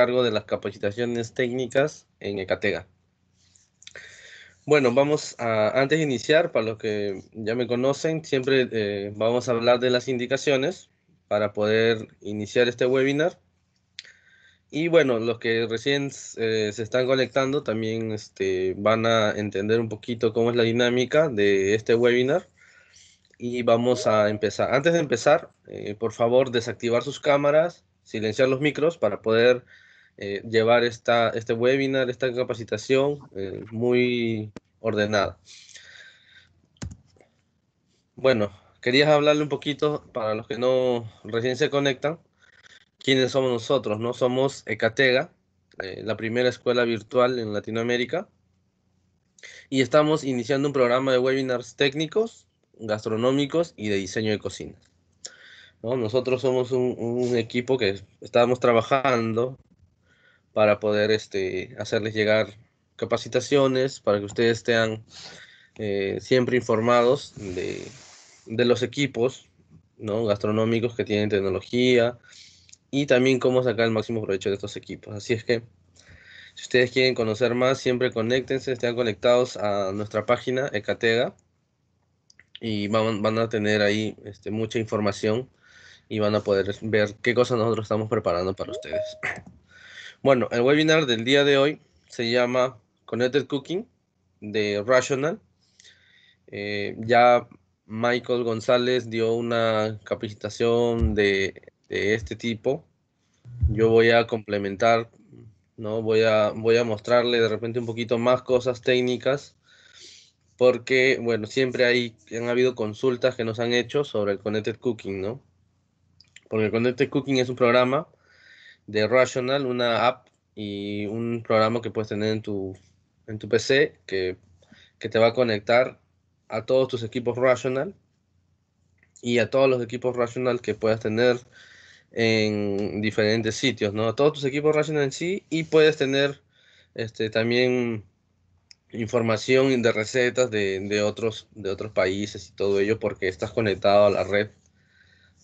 cargo de las capacitaciones técnicas en Ecatega. Bueno, vamos a, antes de iniciar, para los que ya me conocen, siempre eh, vamos a hablar de las indicaciones para poder iniciar este webinar. Y bueno, los que recién eh, se están conectando también este, van a entender un poquito cómo es la dinámica de este webinar. Y vamos a empezar. Antes de empezar, eh, por favor, desactivar sus cámaras, silenciar los micros para poder eh, llevar esta, este webinar, esta capacitación eh, muy ordenada. Bueno, querías hablarle un poquito para los que no recién se conectan, quiénes somos nosotros, ¿no? Somos Ecatega, eh, la primera escuela virtual en Latinoamérica, y estamos iniciando un programa de webinars técnicos, gastronómicos y de diseño de cocinas. ¿No? Nosotros somos un, un equipo que estamos trabajando para poder este, hacerles llegar capacitaciones, para que ustedes estén eh, siempre informados de, de, los equipos ¿no? gastronómicos que tienen tecnología y también cómo sacar el máximo provecho de estos equipos. Así es que si ustedes quieren conocer más, siempre conéctense, estén conectados a nuestra página Ecatega y van, van a tener ahí este, mucha información y van a poder ver qué cosas nosotros estamos preparando para ustedes. Bueno, el webinar del día de hoy se llama Connected Cooking de Rational. Eh, ya Michael González dio una capacitación de, este tipo. Yo voy a complementar, ¿no? Voy a, voy a mostrarle de repente un poquito más cosas técnicas porque, bueno, siempre hay, han habido consultas que nos han hecho sobre el Connected Cooking, ¿no? Porque el Connected Cooking es un programa de Rational, una app y un programa que puedes tener en tu, en tu PC que, te va a conectar a todos tus equipos Rational y a todos los equipos Rational que puedas tener en diferentes sitios, ¿no? A todos tus equipos Rational en sí y puedes tener este, también información de recetas de, otros, de otros países y todo ello porque estás conectado a la red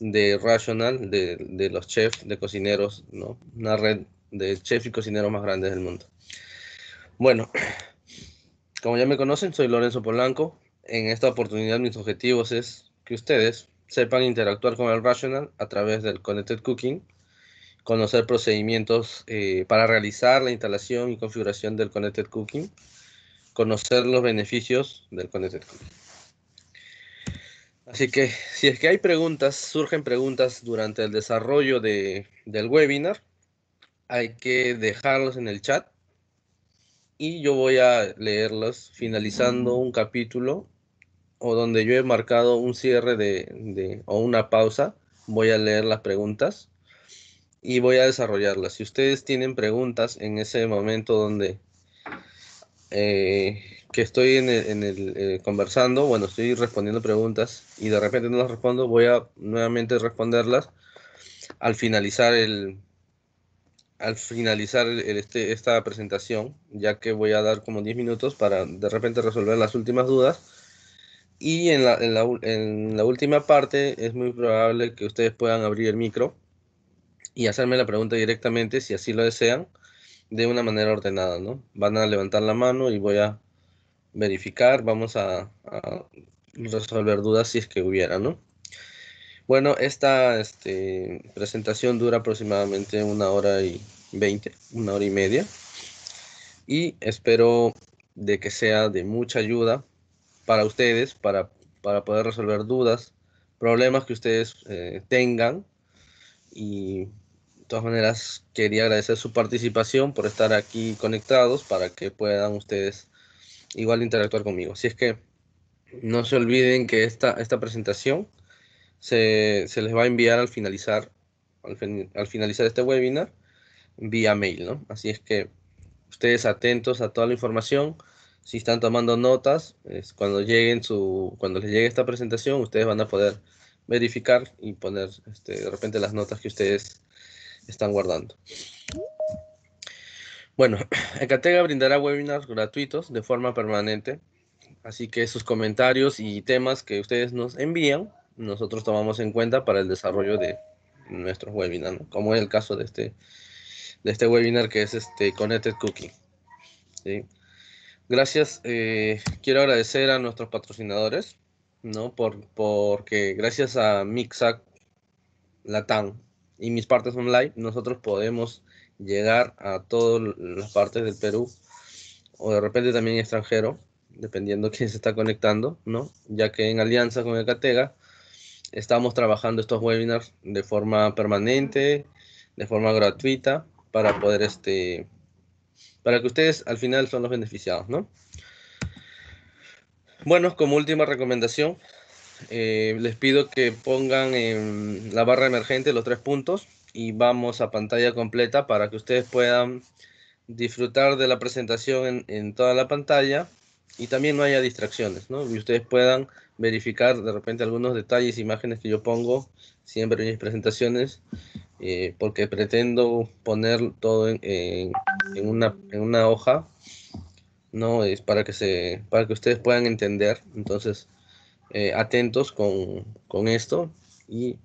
de Rational, de, los chefs, de cocineros, ¿no? Una red de chefs y cocineros más grandes del mundo. Bueno, como ya me conocen, soy Lorenzo Polanco. En esta oportunidad mis objetivos es que ustedes sepan interactuar con el Rational a través del Connected Cooking, conocer procedimientos eh, para realizar la instalación y configuración del Connected Cooking, conocer los beneficios del Connected Cooking. Así que si es que hay preguntas, surgen preguntas durante el desarrollo de, del webinar, hay que dejarlas en el chat y yo voy a leerlas finalizando un capítulo o donde yo he marcado un cierre de, o una pausa, voy a leer las preguntas y voy a desarrollarlas. Si ustedes tienen preguntas en ese momento donde eh, que estoy en el, eh, conversando, bueno, estoy respondiendo preguntas y de repente no las respondo, voy a nuevamente responderlas al finalizar el al finalizar este, esta presentación, ya que voy a dar como 10 minutos para de repente resolver las últimas dudas. Y en la última parte es muy probable que ustedes puedan abrir el micro y hacerme la pregunta directamente si así lo desean de una manera ordenada, ¿no? Van a levantar la mano y voy a verificar, vamos a, resolver dudas si es que hubiera, ¿no? Bueno, esta este, presentación dura aproximadamente una hora y veinte, una hora y media. Y espero de que sea de mucha ayuda para ustedes, para, poder resolver dudas, problemas que ustedes eh, tengan y de todas maneras, quería agradecer su participación por estar aquí conectados para que puedan ustedes igual interactuar conmigo. Así es que no se olviden que esta, esta presentación se, les va a enviar al finalizar, finalizar este webinar vía mail, ¿no? Así es que ustedes atentos a toda la información. Si están tomando notas, cuando lleguen su, cuando les llegue esta presentación, ustedes van a poder verificar y poner este, de repente las notas que ustedes están guardando. Bueno, Ecatega brindará webinars gratuitos de forma permanente, así que sus comentarios y temas que ustedes nos envían, nosotros tomamos en cuenta para el desarrollo de nuestros webinars, como es el caso de este, de este webinar que es este Connected Cookie. Gracias, eh, quiero agradecer a nuestros patrocinadores, ¿no? Por, porque gracias a Mixac Latam, y mis partes online, nosotros podemos llegar a todas las partes del Perú o de repente también extranjero, dependiendo quién se está conectando, ¿no? Ya que en alianza con el estamos trabajando estos webinars de forma permanente, de forma gratuita, para poder este, para que ustedes al final son los beneficiados, ¿no? Bueno, como última recomendación, eh, les pido que pongan en la barra emergente los tres puntos y vamos a pantalla completa para que ustedes puedan disfrutar de la presentación en, toda la pantalla y también no haya distracciones, ¿no? Y ustedes puedan verificar de repente algunos detalles, imágenes que yo pongo siempre en mis presentaciones, eh, porque pretendo poner todo en, en, una, en una hoja, ¿no? Es para que, se, para que ustedes puedan entender. Entonces, eh, atentos con, esto. Y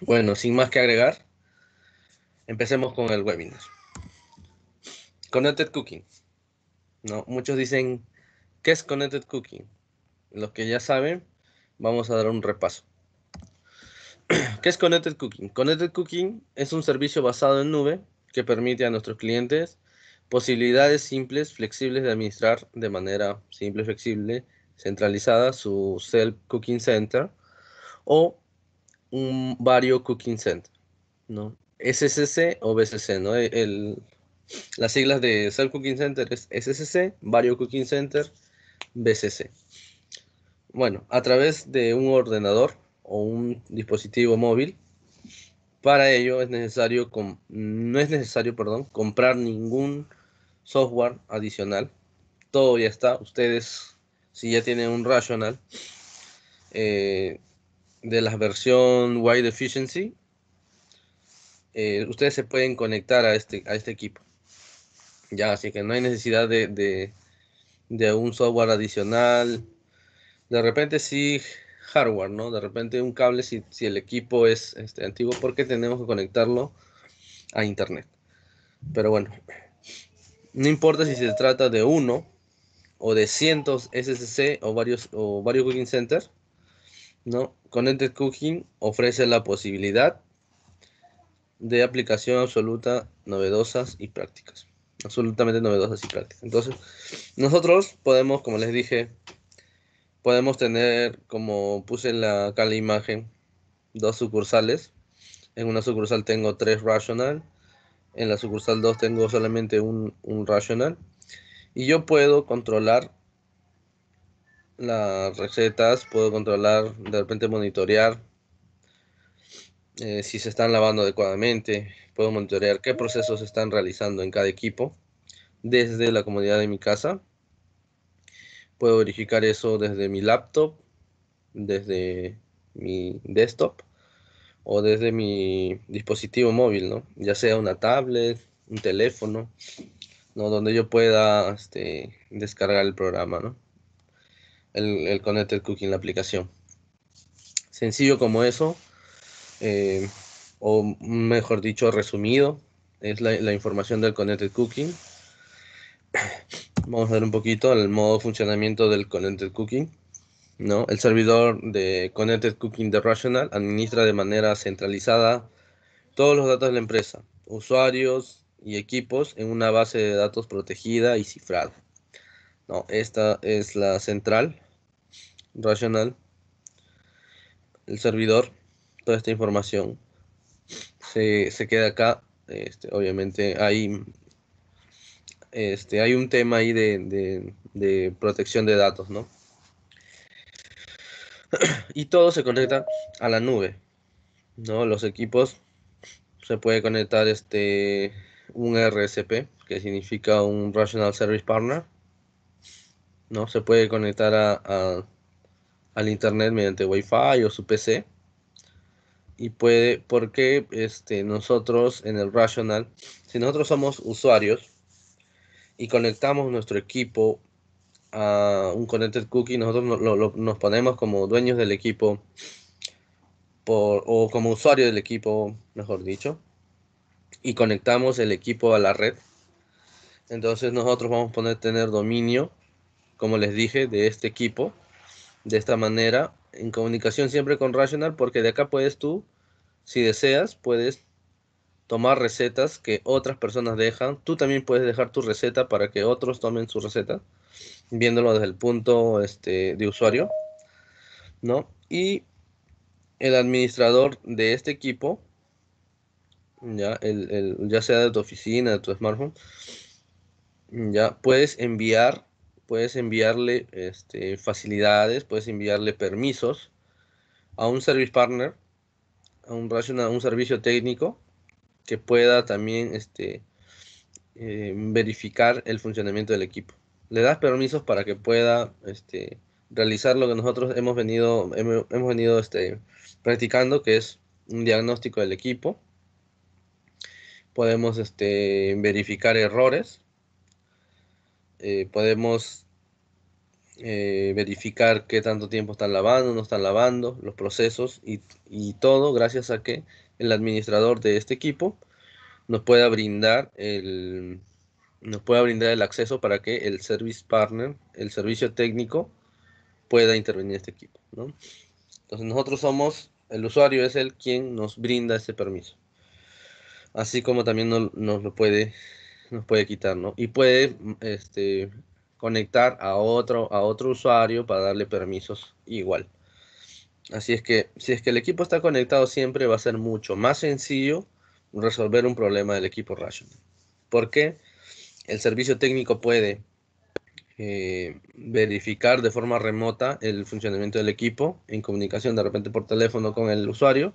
bueno, sin más que agregar, empecemos con el webinar. Connected Cooking. No, muchos dicen, ¿qué es Connected Cooking? Los que ya saben, vamos a dar un repaso. ¿Qué es Connected Cooking? Connected Cooking es un servicio basado en nube que permite a nuestros clientes posibilidades simples, flexibles de administrar de manera simple, flexible centralizada, su Self Cooking Center o un Vario Cooking Center, ¿no? SCC o BCC, ¿no? E, el, las siglas de Self Cooking Center es SCC, Vario Cooking Center, BCC. Bueno, a través de un ordenador o un dispositivo móvil, para ello es necesario no es necesario perdón, comprar ningún software adicional. Todo ya está. Ustedes si ya tiene un rational, eh, de la versión Wide Efficiency, eh, ustedes se pueden conectar a este, a este equipo. Ya, así que no hay necesidad de, de, un software adicional. De repente sí hardware, ¿no? De repente un cable si, si el equipo es este, antiguo porque tenemos que conectarlo a internet. Pero bueno, no importa si se trata de uno o de cientos SSC o varios, o varios cooking centers, ¿no? Connected Cooking ofrece la posibilidad de aplicación absoluta, novedosas y prácticas. Absolutamente novedosas y prácticas. Entonces, nosotros podemos, como les dije, podemos tener, como puse en la, acá la imagen, dos sucursales. En una sucursal tengo tres Rational. En la sucursal 2 tengo solamente un, un Rational. Y yo puedo controlar las recetas, puedo controlar, de repente monitorear eh, si se están lavando adecuadamente, puedo monitorear qué procesos se están realizando en cada equipo desde la comodidad de mi casa. Puedo verificar eso desde mi laptop, desde mi desktop o desde mi dispositivo móvil, ¿no? Ya sea una tablet, un teléfono, donde yo pueda este, descargar el programa, El, el Connected Cooking, la aplicación. Sencillo como eso, eh, o mejor dicho, resumido, es la, información del Connected Cooking. Vamos a ver un poquito el modo de funcionamiento del Connected Cooking. ¿no? El servidor de Connected Cooking de Rational administra de manera centralizada todos los datos de la empresa, usuarios, y equipos en una base de datos protegida y cifrada. No, esta es la central racional, el servidor, toda esta información se, queda acá. Este, obviamente hay, este, hay un tema ahí de, protección de datos, ¿no? Y todo se conecta a la nube, ¿no? Los equipos se puede conectar este un RSP, que significa un Rational Service Partner. ¿no? Se puede conectar a, al internet mediante Wi-Fi o su PC. Y puede, porque este, nosotros en el Rational, si nosotros somos usuarios y conectamos nuestro equipo a un Connected Cookie, nosotros nos ponemos como dueños del equipo o como usuario del equipo, mejor dicho y conectamos el equipo a la red. Entonces nosotros vamos a tener dominio, como les dije, de este equipo. De esta manera, en comunicación siempre con Rational, porque de acá puedes tú, si deseas, puedes tomar recetas que otras personas dejan. Tú también puedes dejar tu receta para que otros tomen su receta, viéndolo desde el punto este, de usuario. ¿no? Y el administrador de este equipo ya, el, ya sea de tu oficina, de tu smartphone, ya puedes enviar, puedes enviarle este, facilidades, puedes enviarle permisos a un service partner, a un, a un servicio técnico que pueda también este, eh, verificar el funcionamiento del equipo. Le das permisos para que pueda este, realizar lo que nosotros hemos venido, hemos, venido este, practicando, que es un diagnóstico del equipo, podemos este, verificar errores, eh, podemos eh, verificar qué tanto tiempo están lavando, no están lavando, los procesos y, todo gracias a que el administrador de este equipo nos pueda brindar el nos pueda brindar el acceso para que el service partner, el servicio técnico, pueda intervenir en este equipo. Entonces nosotros somos, el usuario es el quien nos brinda ese permiso así como también nos, lo puede, puede quitar, ¿no? Y puede mm, este, conectar a otro, a otro usuario para darle permisos igual. Así es que si es que el equipo está conectado siempre va a ser mucho más sencillo resolver un problema del equipo Rational. Porque el servicio técnico puede eh, verificar de forma remota el funcionamiento del equipo en comunicación de repente por teléfono con el usuario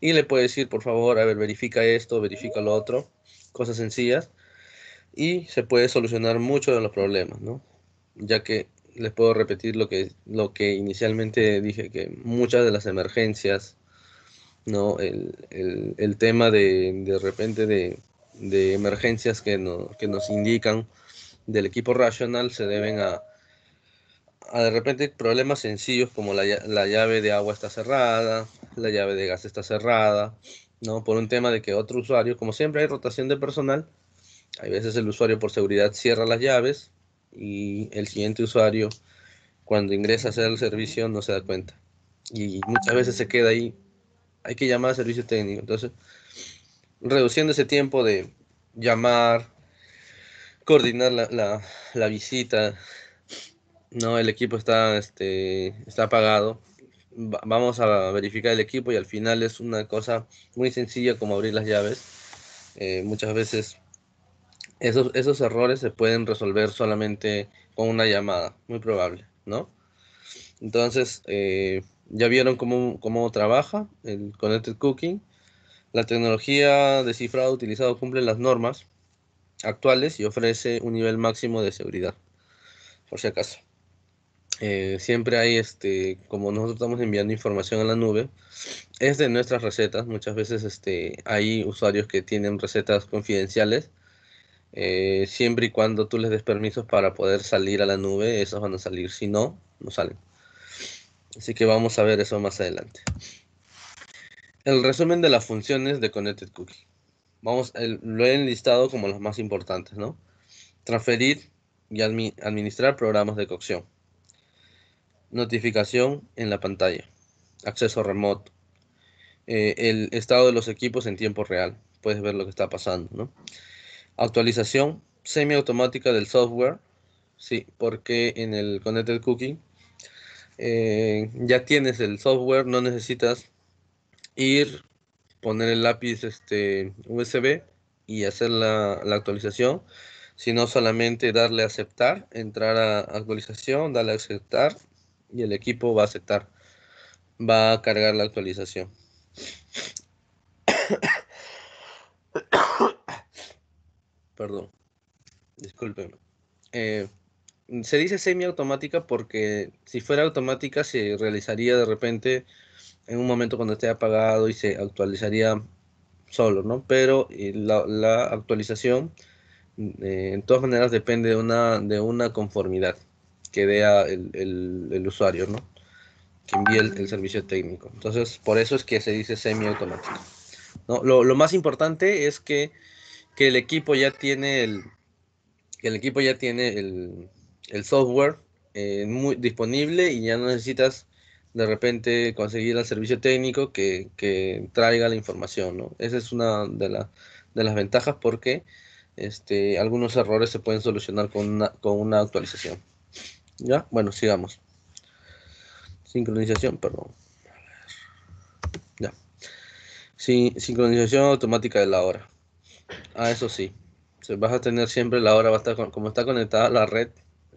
y le puede decir, por favor, a ver, verifica esto, verifica lo otro, cosas sencillas, y se puede solucionar muchos de los problemas, ¿no? Ya que les puedo repetir lo que, lo que inicialmente dije, que muchas de las emergencias, ¿no? El, tema de, de repente de, emergencias que, no, que nos indican del equipo racional se deben a, a de repente problemas sencillos como la, la, llave de agua está cerrada, la llave de gas está cerrada, ¿no? Por un tema de que otro usuario, como siempre hay rotación de personal, hay veces el usuario por seguridad cierra las llaves y el siguiente usuario cuando ingresa a hacer el servicio no se da cuenta. Y muchas veces se queda ahí, hay que llamar al servicio técnico. Entonces, reduciendo ese tiempo de llamar, coordinar la, la, visita, no, el equipo está, este, está apagado vamos a verificar el equipo y al final es una cosa muy sencilla como abrir las llaves. Eh, muchas veces esos, esos errores se pueden resolver solamente con una llamada, muy probable, ¿no? Entonces, eh, ya vieron cómo, cómo trabaja el Connected Cooking. La tecnología de cifrado utilizado cumple las normas actuales y ofrece un nivel máximo de seguridad, por si acaso. Eh, siempre hay, este, como nosotros estamos enviando información a la nube, es de nuestras recetas. Muchas veces este, hay usuarios que tienen recetas confidenciales. Eh, siempre y cuando tú les des permisos para poder salir a la nube, esas van a salir. Si no, no salen. Así que vamos a ver eso más adelante. El resumen de las funciones de Connected Cookie. Vamos, lo he enlistado como las más importantes, ¿no? Transferir y administrar programas de cocción Notificación en la pantalla. Acceso remoto. Eh, el estado de los equipos en tiempo real. Puedes ver lo que está pasando, ¿no? Actualización semiautomática del software. Sí, porque en el Connected Cooking eh, ya tienes el software, no necesitas ir, poner el lápiz este, USB y hacer la, la actualización, sino solamente darle a aceptar, entrar a actualización, darle a aceptar y el equipo va a aceptar, va a cargar la actualización. Perdón, discúlpenme. Eh, se dice semiautomática porque si fuera automática se realizaría de repente en un momento cuando esté apagado y se actualizaría solo, ¿no? Pero eh, la, actualización, eh, en todas maneras, depende de una, de una conformidad que vea el, usuario, ¿no? Que envíe el, servicio técnico. Entonces, por eso es que se dice semiautomático. ¿no? Lo, más importante es que, que el equipo ya tiene el, el equipo ya tiene el, software eh, disponible y ya no necesitas de repente conseguir al servicio técnico que, que, traiga la información, ¿no? Esa es una de, la, de las ventajas porque este, algunos errores se pueden solucionar con con una actualización. Ya, bueno, sigamos. Sincronización, perdón. Ya. Sin, sincronización automática de la hora. Ah, eso sí. se vas a tener siempre la hora, va a estar como está conectada la red,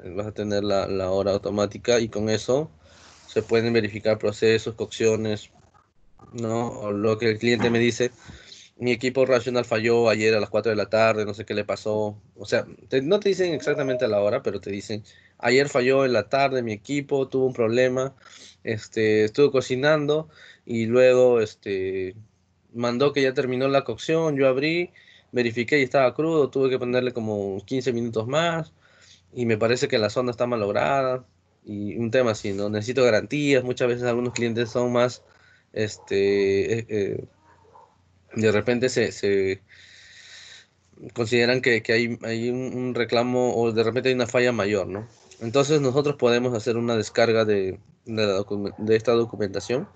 eh, vas a tener la, hora automática y con eso se pueden verificar procesos, cocciones, ¿no? lo que el cliente me dice, mi equipo racional falló ayer a las 4 de la tarde, no sé qué le pasó. O sea, no te dicen exactamente a la hora, pero te dicen Ayer falló en la tarde mi equipo, tuvo un problema, este, estuve cocinando y luego este, mandó que ya terminó la cocción, yo abrí, verifiqué y estaba crudo, tuve que ponerle como 15 minutos más y me parece que la sonda está malograda y un tema así, ¿no? Necesito garantías, muchas veces algunos clientes son más, este, eh, eh, de repente se, consideran que, que hay, hay, un reclamo o de repente hay una falla mayor, ¿no? Entonces nosotros podemos hacer una descarga de, de, esta documentación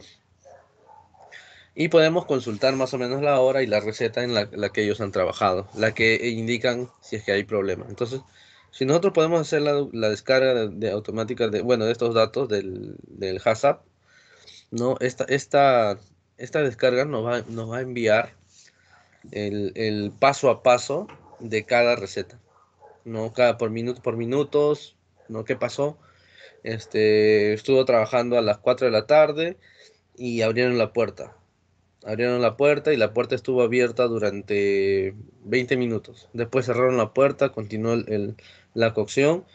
y podemos consultar más o menos la hora y la receta en la, que ellos han trabajado, la que indican si es que hay problema. Entonces, si nosotros podemos hacer la, descarga de, automática de, bueno, de estos datos del, del HACCP, ¿no? esta, esta, esta descarga nos va, nos va a enviar el, paso a paso de cada receta. ¿no? Cada por minuto por minutos, ¿no? ¿Qué pasó? Este, estuvo trabajando a las 4 de la tarde y abrieron la puerta. Abrieron la puerta y la puerta estuvo abierta durante 20 minutos. Después cerraron la puerta, continuó la cocción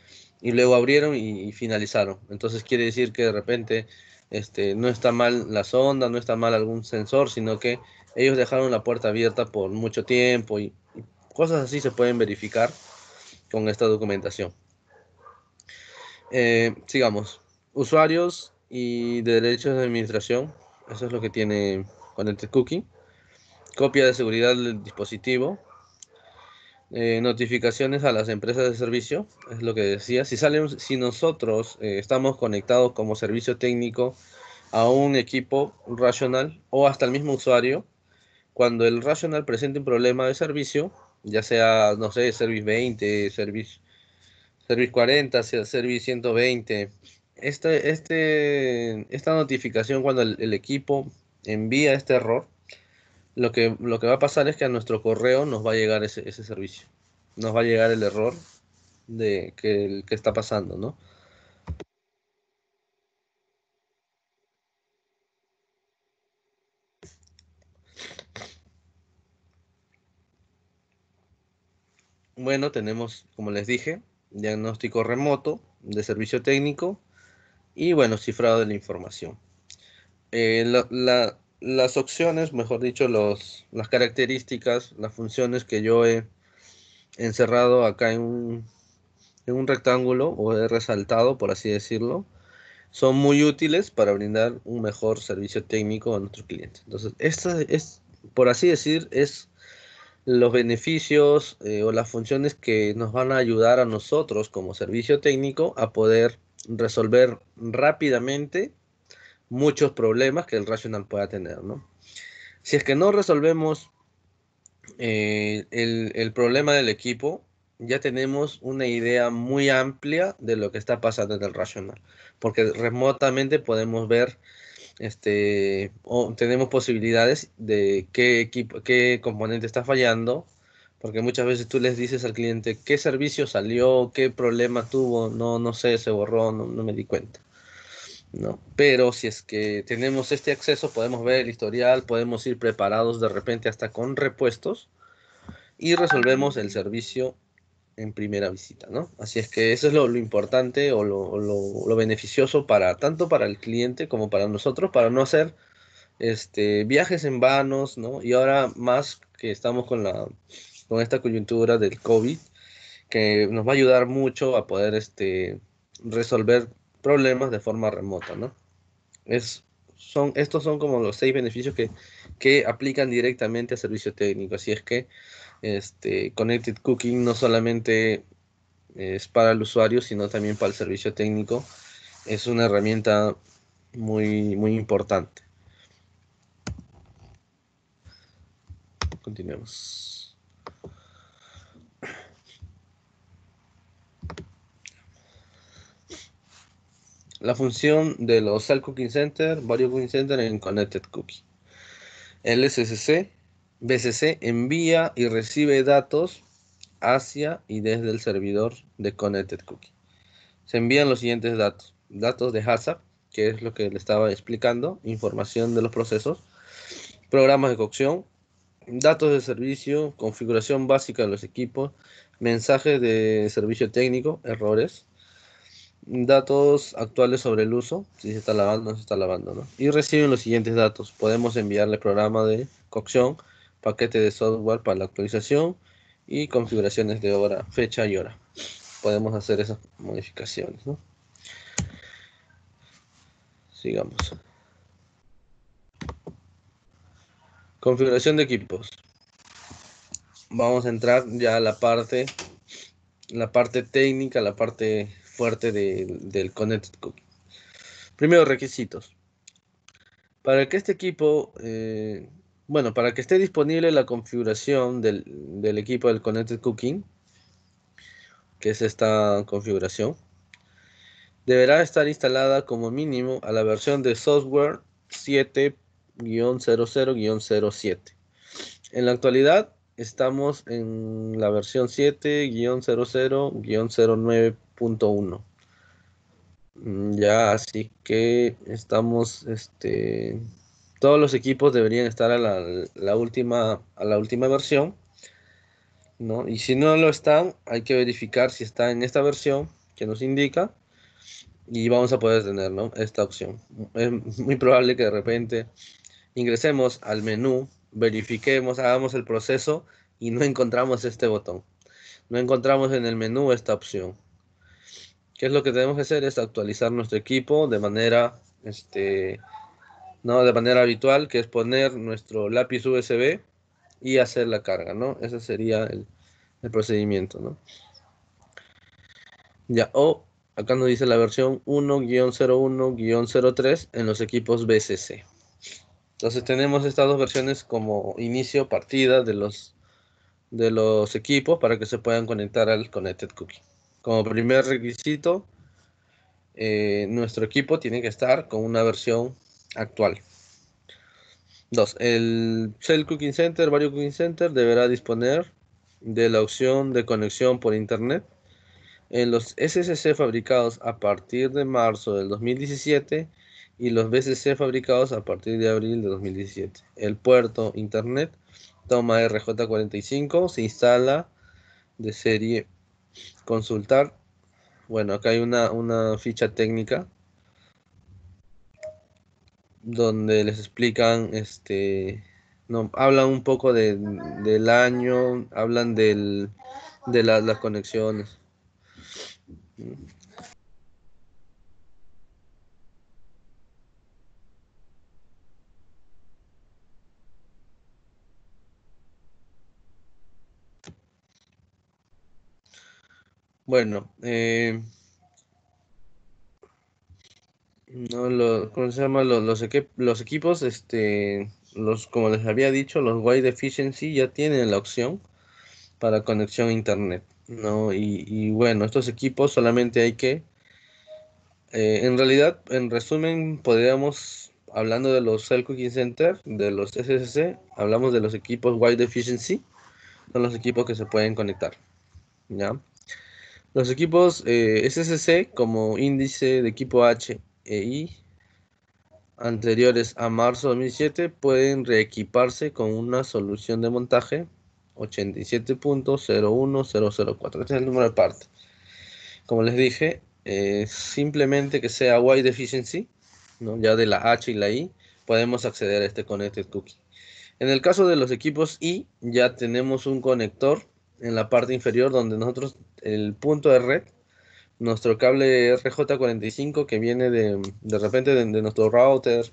y luego abrieron y, finalizaron. Entonces quiere decir que de repente este, no está mal la sonda, no está mal algún sensor, sino que ellos dejaron la puerta abierta por mucho tiempo y cosas así se pueden verificar con esta documentación. Eh, sigamos. Usuarios y derechos de administración. Eso es lo que tiene con el Cookie. Copia de seguridad del dispositivo. Eh, notificaciones a las empresas de servicio, es lo que decía. Si, si nosotros eh, estamos conectados como servicio técnico a un equipo racional o hasta el mismo usuario, cuando el racional presente un problema de servicio, ya sea, no sé, Service 20, Service Service 40, Service 120. este, esta notificación cuando el, equipo envía este error, lo que, lo que va a pasar es que a nuestro correo nos va a llegar ese, servicio. Nos va a llegar el error de que, que está pasando, ¿no? Bueno, tenemos, como les dije, diagnóstico remoto de servicio técnico y bueno, cifrado de la información. Eh, las opciones, mejor dicho, los, las características, las funciones que yo he encerrado acá en un, rectángulo o he resaltado, por así decirlo, son muy útiles para brindar un mejor servicio técnico a nuestros clientes. Entonces, esta es, por así decir, es los beneficios eh, o las funciones que nos van a ayudar a nosotros como servicio técnico a poder resolver rápidamente muchos problemas que el rational pueda tener, ¿no? Si es que no resolvemos eh, el, el problema del equipo, ya tenemos una idea muy amplia de lo que está pasando en el rational, porque remotamente podemos ver este, o tenemos posibilidades de qué equipo, qué componente está fallando, porque muchas veces tú les dices al cliente qué servicio salió, qué problema tuvo, no, no sé, se borró, no, me di cuenta. ¿no? Pero si es que tenemos este acceso, podemos ver el historial, podemos ir preparados de repente hasta con repuestos y resolvemos el servicio en primera visita, ¿no? Así es que eso es lo, importante o lo, beneficioso para tanto para el cliente como para nosotros, para no hacer este, viajes en vanos, ¿no? Y ahora más que estamos con, la, esta coyuntura del COVID, que nos va a ayudar mucho a poder este, resolver problemas de forma remota, ¿no? Es, son, estos son como los seis beneficios que, que aplican directamente a servicio técnico, así es que este, Connected Cooking no solamente es para el usuario, sino también para el servicio técnico. Es una herramienta muy, muy importante. Continuemos. La función de los Cell Cooking Center, Vario Cooking Center en Connected el ssc BCC envía y recibe datos hacia y desde el servidor de Connected Cookie. Se envían los siguientes datos. Datos de HACCP, que es lo que le estaba explicando, información de los procesos, programas de cocción, datos de servicio, configuración básica de los equipos, mensajes de servicio técnico, errores, datos actuales sobre el uso, si se está lavando o no se está lavando, Y reciben los siguientes datos. Podemos enviarle programa de cocción, paquete de software para la actualización y configuraciones de hora, fecha y hora. Podemos hacer esas modificaciones. ¿no? Sigamos. Configuración de equipos. Vamos a entrar ya a la parte, la parte técnica, la parte fuerte del Connected Cookie. Primero, requisitos. Para que este equipo eh, bueno, para que esté disponible la configuración del, equipo del Connected Cooking, que es esta configuración, deberá estar instalada como mínimo a la versión de software 7-00-07. En la actualidad estamos en la versión 7-00-09.1. Mm, ya, así que estamos este, todos los equipos deberían estar a la, última, a la última versión. Y si no lo están, hay que verificar si está en esta versión que nos indica. Y vamos a poder tener esta opción. Es muy probable que de repente ingresemos al menú, verifiquemos, hagamos el proceso y no encontramos este botón. No encontramos en el menú esta opción. ¿Qué es lo que tenemos que hacer? Es actualizar nuestro equipo de manera este, de manera habitual, que es poner nuestro lápiz USB y hacer la carga, ¿no? Ese sería el, procedimiento, ¿no? Ya, o acá nos dice la versión 1-01-03 en los equipos BCC. Entonces tenemos estas dos versiones como inicio, partida de los, de los equipos para que se puedan conectar al Connected Cookie. Como primer requisito, eh, nuestro equipo tiene que estar con una versión actual. 2. El Cell Cooking Center, Vario Cooking Center, deberá disponer de la opción de conexión por Internet. En los SSC fabricados a partir de marzo del 2017 y los BCC fabricados a partir de abril de 2017. El puerto Internet toma RJ45, se instala de serie consultar. Bueno, acá hay una, una ficha técnica donde les explican, este, no, hablan un poco de, del año, hablan del, de las conexiones. Bueno, eh, no, los ¿cómo se llama? Los, los, equipos, este, los, como les había dicho, los Wide Efficiency ya tienen la opción para conexión a internet, ¿no? Y, bueno, estos equipos solamente hay que, eh, en realidad, en resumen, podríamos, hablando de los Cell Cooking Center, de los SSC, hablamos de los equipos Wide Efficiency, son los equipos que se pueden conectar, Los equipos eh, SSC como índice de equipo H e anteriores a marzo 2007 pueden reequiparse con una solución de montaje 87.01004. Este es el número de parte. Como les dije, eh, simplemente que sea wide deficiency, ya de la H y la I, podemos acceder a este connected cookie. En el caso de los equipos I, ya tenemos un conector en la parte inferior donde nosotros el punto de red nuestro cable RJ45 que viene de, repente de, nuestro router,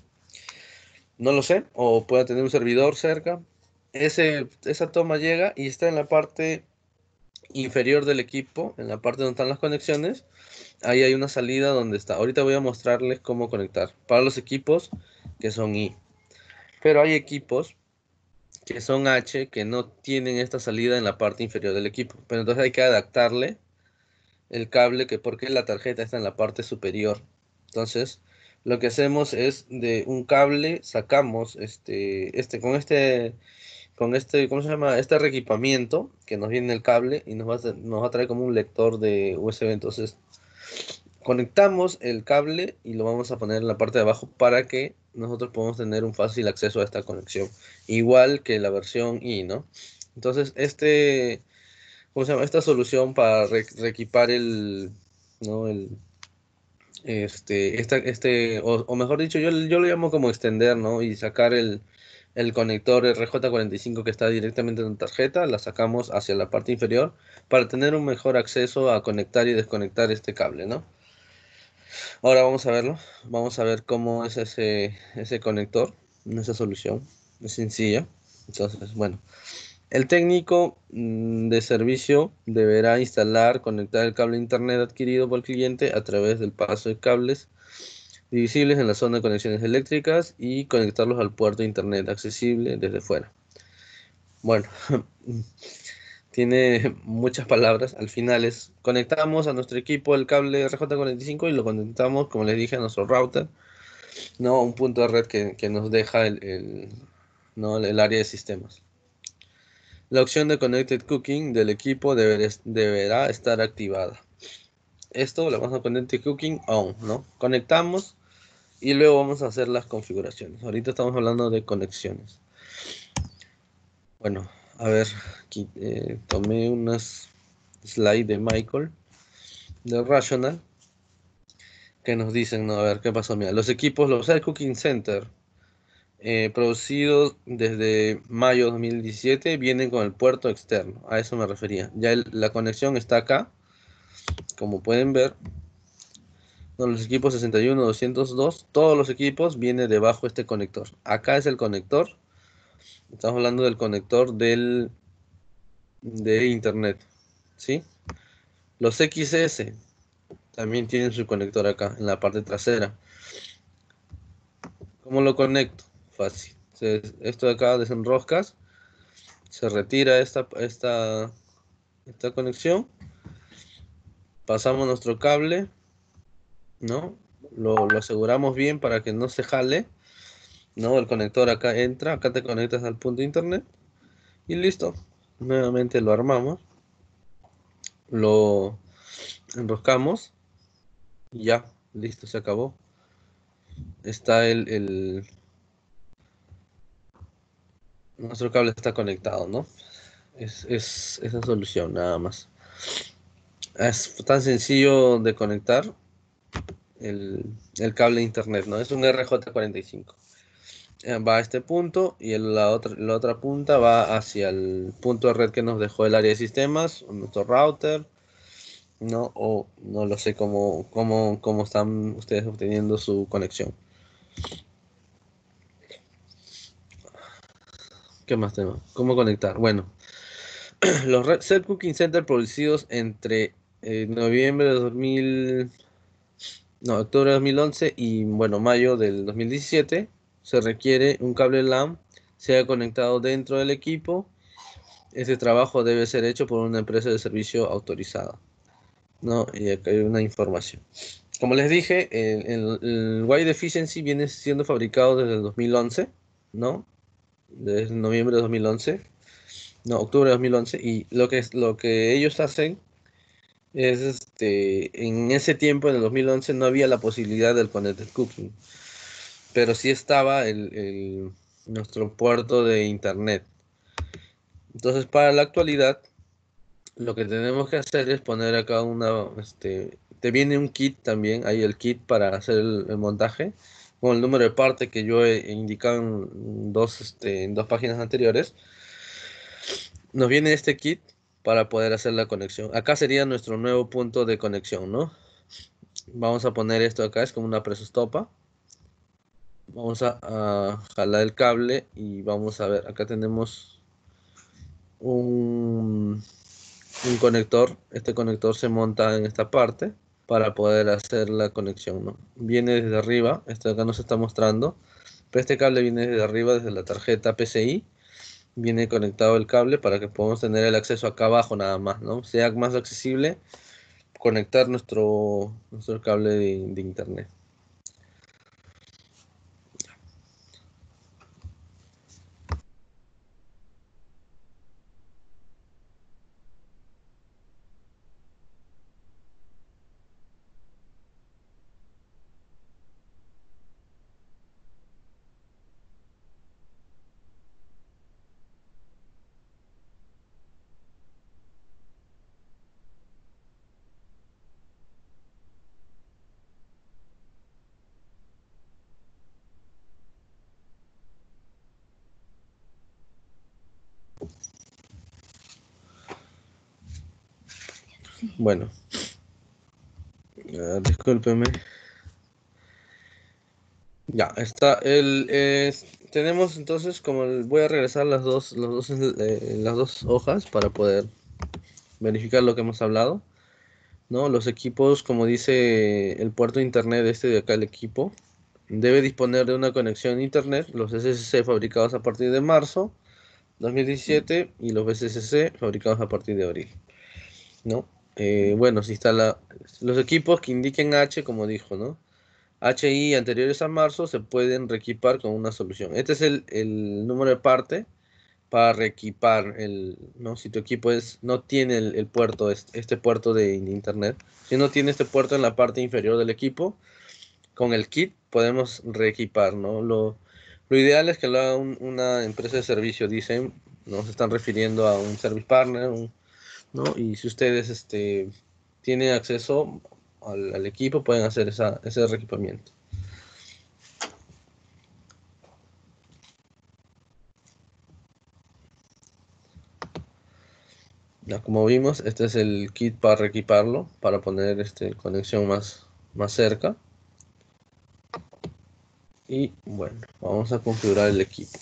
no lo sé, o pueda tener un servidor cerca. Ese, esa toma llega y está en la parte inferior del equipo, en la parte donde están las conexiones. Ahí hay una salida donde está. Ahorita voy a mostrarles cómo conectar para los equipos que son I. Pero hay equipos que son H que no tienen esta salida en la parte inferior del equipo. Pero entonces hay que adaptarle el cable que porque la tarjeta está en la parte superior. Entonces, lo que hacemos es de un cable sacamos este este con este con este ¿cómo se llama? este reequipamiento que nos viene el cable y nos va nos va a traer como un lector de USB, entonces conectamos el cable y lo vamos a poner en la parte de abajo para que nosotros podamos tener un fácil acceso a esta conexión, igual que la versión I, ¿no? Entonces, este ¿cómo se Esta solución para reequipar el, ¿no? este, esta, este, o, mejor dicho, yo, yo lo llamo como extender, ¿no? Y sacar el, conector RJ45 que está directamente en la tarjeta, la sacamos hacia la parte inferior para tener un mejor acceso a conectar y desconectar este cable, ¿no? Ahora vamos a verlo, vamos a ver cómo es ese, ese conector, esa solución, es sencilla, entonces, bueno, el técnico mm, de servicio deberá instalar, conectar el cable Internet adquirido por el cliente a través del paso de cables divisibles en la zona de conexiones eléctricas y conectarlos al puerto de Internet accesible desde fuera. Bueno, tiene muchas palabras. Al final es, conectamos a nuestro equipo el cable RJ45 y lo conectamos, como les dije, a nuestro router, ¿no? un punto de red que, nos deja el, ¿no? el área de sistemas. La opción de Connected Cooking del equipo deberá estar activada. Esto le vamos a Connected Cooking on, ¿no? Conectamos y luego vamos a hacer las configuraciones. Ahorita estamos hablando de conexiones. Bueno, a ver, aquí, eh, tomé unas slides de Michael, de Rational, que nos dicen, no, a ver, ¿qué pasó? Mira, los equipos, los Air Cooking Center, eh, producidos desde mayo 2017 vienen con el puerto externo. A eso me refería. Ya la conexión está acá, como pueden ver. Con los equipos 61, 202, todos los equipos vienen debajo de este conector. Acá es el conector. Estamos hablando del conector del de internet, ¿sí? Los XS también tienen su conector acá en la parte trasera. ¿Cómo lo conecto? fácil. esto de acá desenroscas, se retira esta, esta, esta conexión, pasamos nuestro cable, ¿no? Lo, aseguramos bien para que no se jale, ¿no? El conector acá entra, acá te conectas al punto internet y listo. Nuevamente lo armamos, lo enroscamos y ya, listo, se acabó. Está el nuestro cable está conectado, ¿no? Es, es esa solución, nada más. Es tan sencillo de conectar el, cable de internet, ¿no? Es un RJ45. Eh, va a este punto y el, la, otra, la otra punta va hacia el punto de red que nos dejó el área de sistemas, nuestro router, ¿no? O no lo sé cómo, cómo, cómo están ustedes obteniendo su conexión. ¿Qué más tema? ¿Cómo conectar? Bueno, los Red Cooking Center producidos entre eh, noviembre de 2000, no, octubre de 2011 y bueno, mayo del 2017, se requiere un cable LAN sea conectado dentro del equipo. ese trabajo debe ser hecho por una empresa de servicio autorizada. ¿no? Y acá hay una información. Como les dije, el, el, el Wide Efficiency viene siendo fabricado desde el 2011, ¿no? desde noviembre de 2011, no, octubre de 2011, y lo que, es, lo que ellos hacen es, este, en ese tiempo, en el 2011, no había la posibilidad del Connected Cooking, pero sí estaba el, nuestro puerto de Internet. Entonces, para la actualidad, lo que tenemos que hacer es poner acá una, este, te viene un kit también, hay el kit para hacer el montaje con el número de parte que yo he indicado en dos, este, en dos páginas anteriores. Nos viene este kit para poder hacer la conexión. Acá sería nuestro nuevo punto de conexión, ¿no? Vamos a poner esto acá, es como una presostopa. Vamos a, a jalar el cable y vamos a ver, acá tenemos un, un conector. Este conector se monta en esta parte para poder hacer la conexión, ¿no? Viene desde arriba, esto acá nos está mostrando, pero este cable viene desde arriba, desde la tarjeta PCI, viene conectado el cable para que podamos tener el acceso acá abajo nada más, ¿no? Sea más accesible conectar nuestro, nuestro cable de internet. Bueno, ah, discúlpeme. Ya, está el... tenemos entonces, como voy a regresar las dos, eh, dos, hojas para poder verificar lo que hemos hablado. ¿no? Los equipos, como dice el puerto de internet este de acá, el equipo, debe disponer de una conexión internet, los SSC fabricados a partir de marzo 2017 y los SSC fabricados a partir de abril, ¿no? Eh, bueno, si está los equipos que indiquen H, como dijo, ¿no? y anteriores a marzo se pueden reequipar con una solución. Este es el, número de parte para reequipar el, ¿no? Si tu equipo es, no tiene el, puerto, este, puerto de internet, si no tiene este puerto en la parte inferior del equipo, con el kit podemos reequipar, ¿no? Lo, lo ideal es que lo haga una empresa de servicio, dicen, nos están refiriendo a un service partner, un, y si ustedes este, tienen acceso al, equipo, pueden hacer ese reequipamiento. como vimos, este es el kit para reequiparlo, para poner este, conexión más cerca. Y bueno, vamos a configurar el equipo.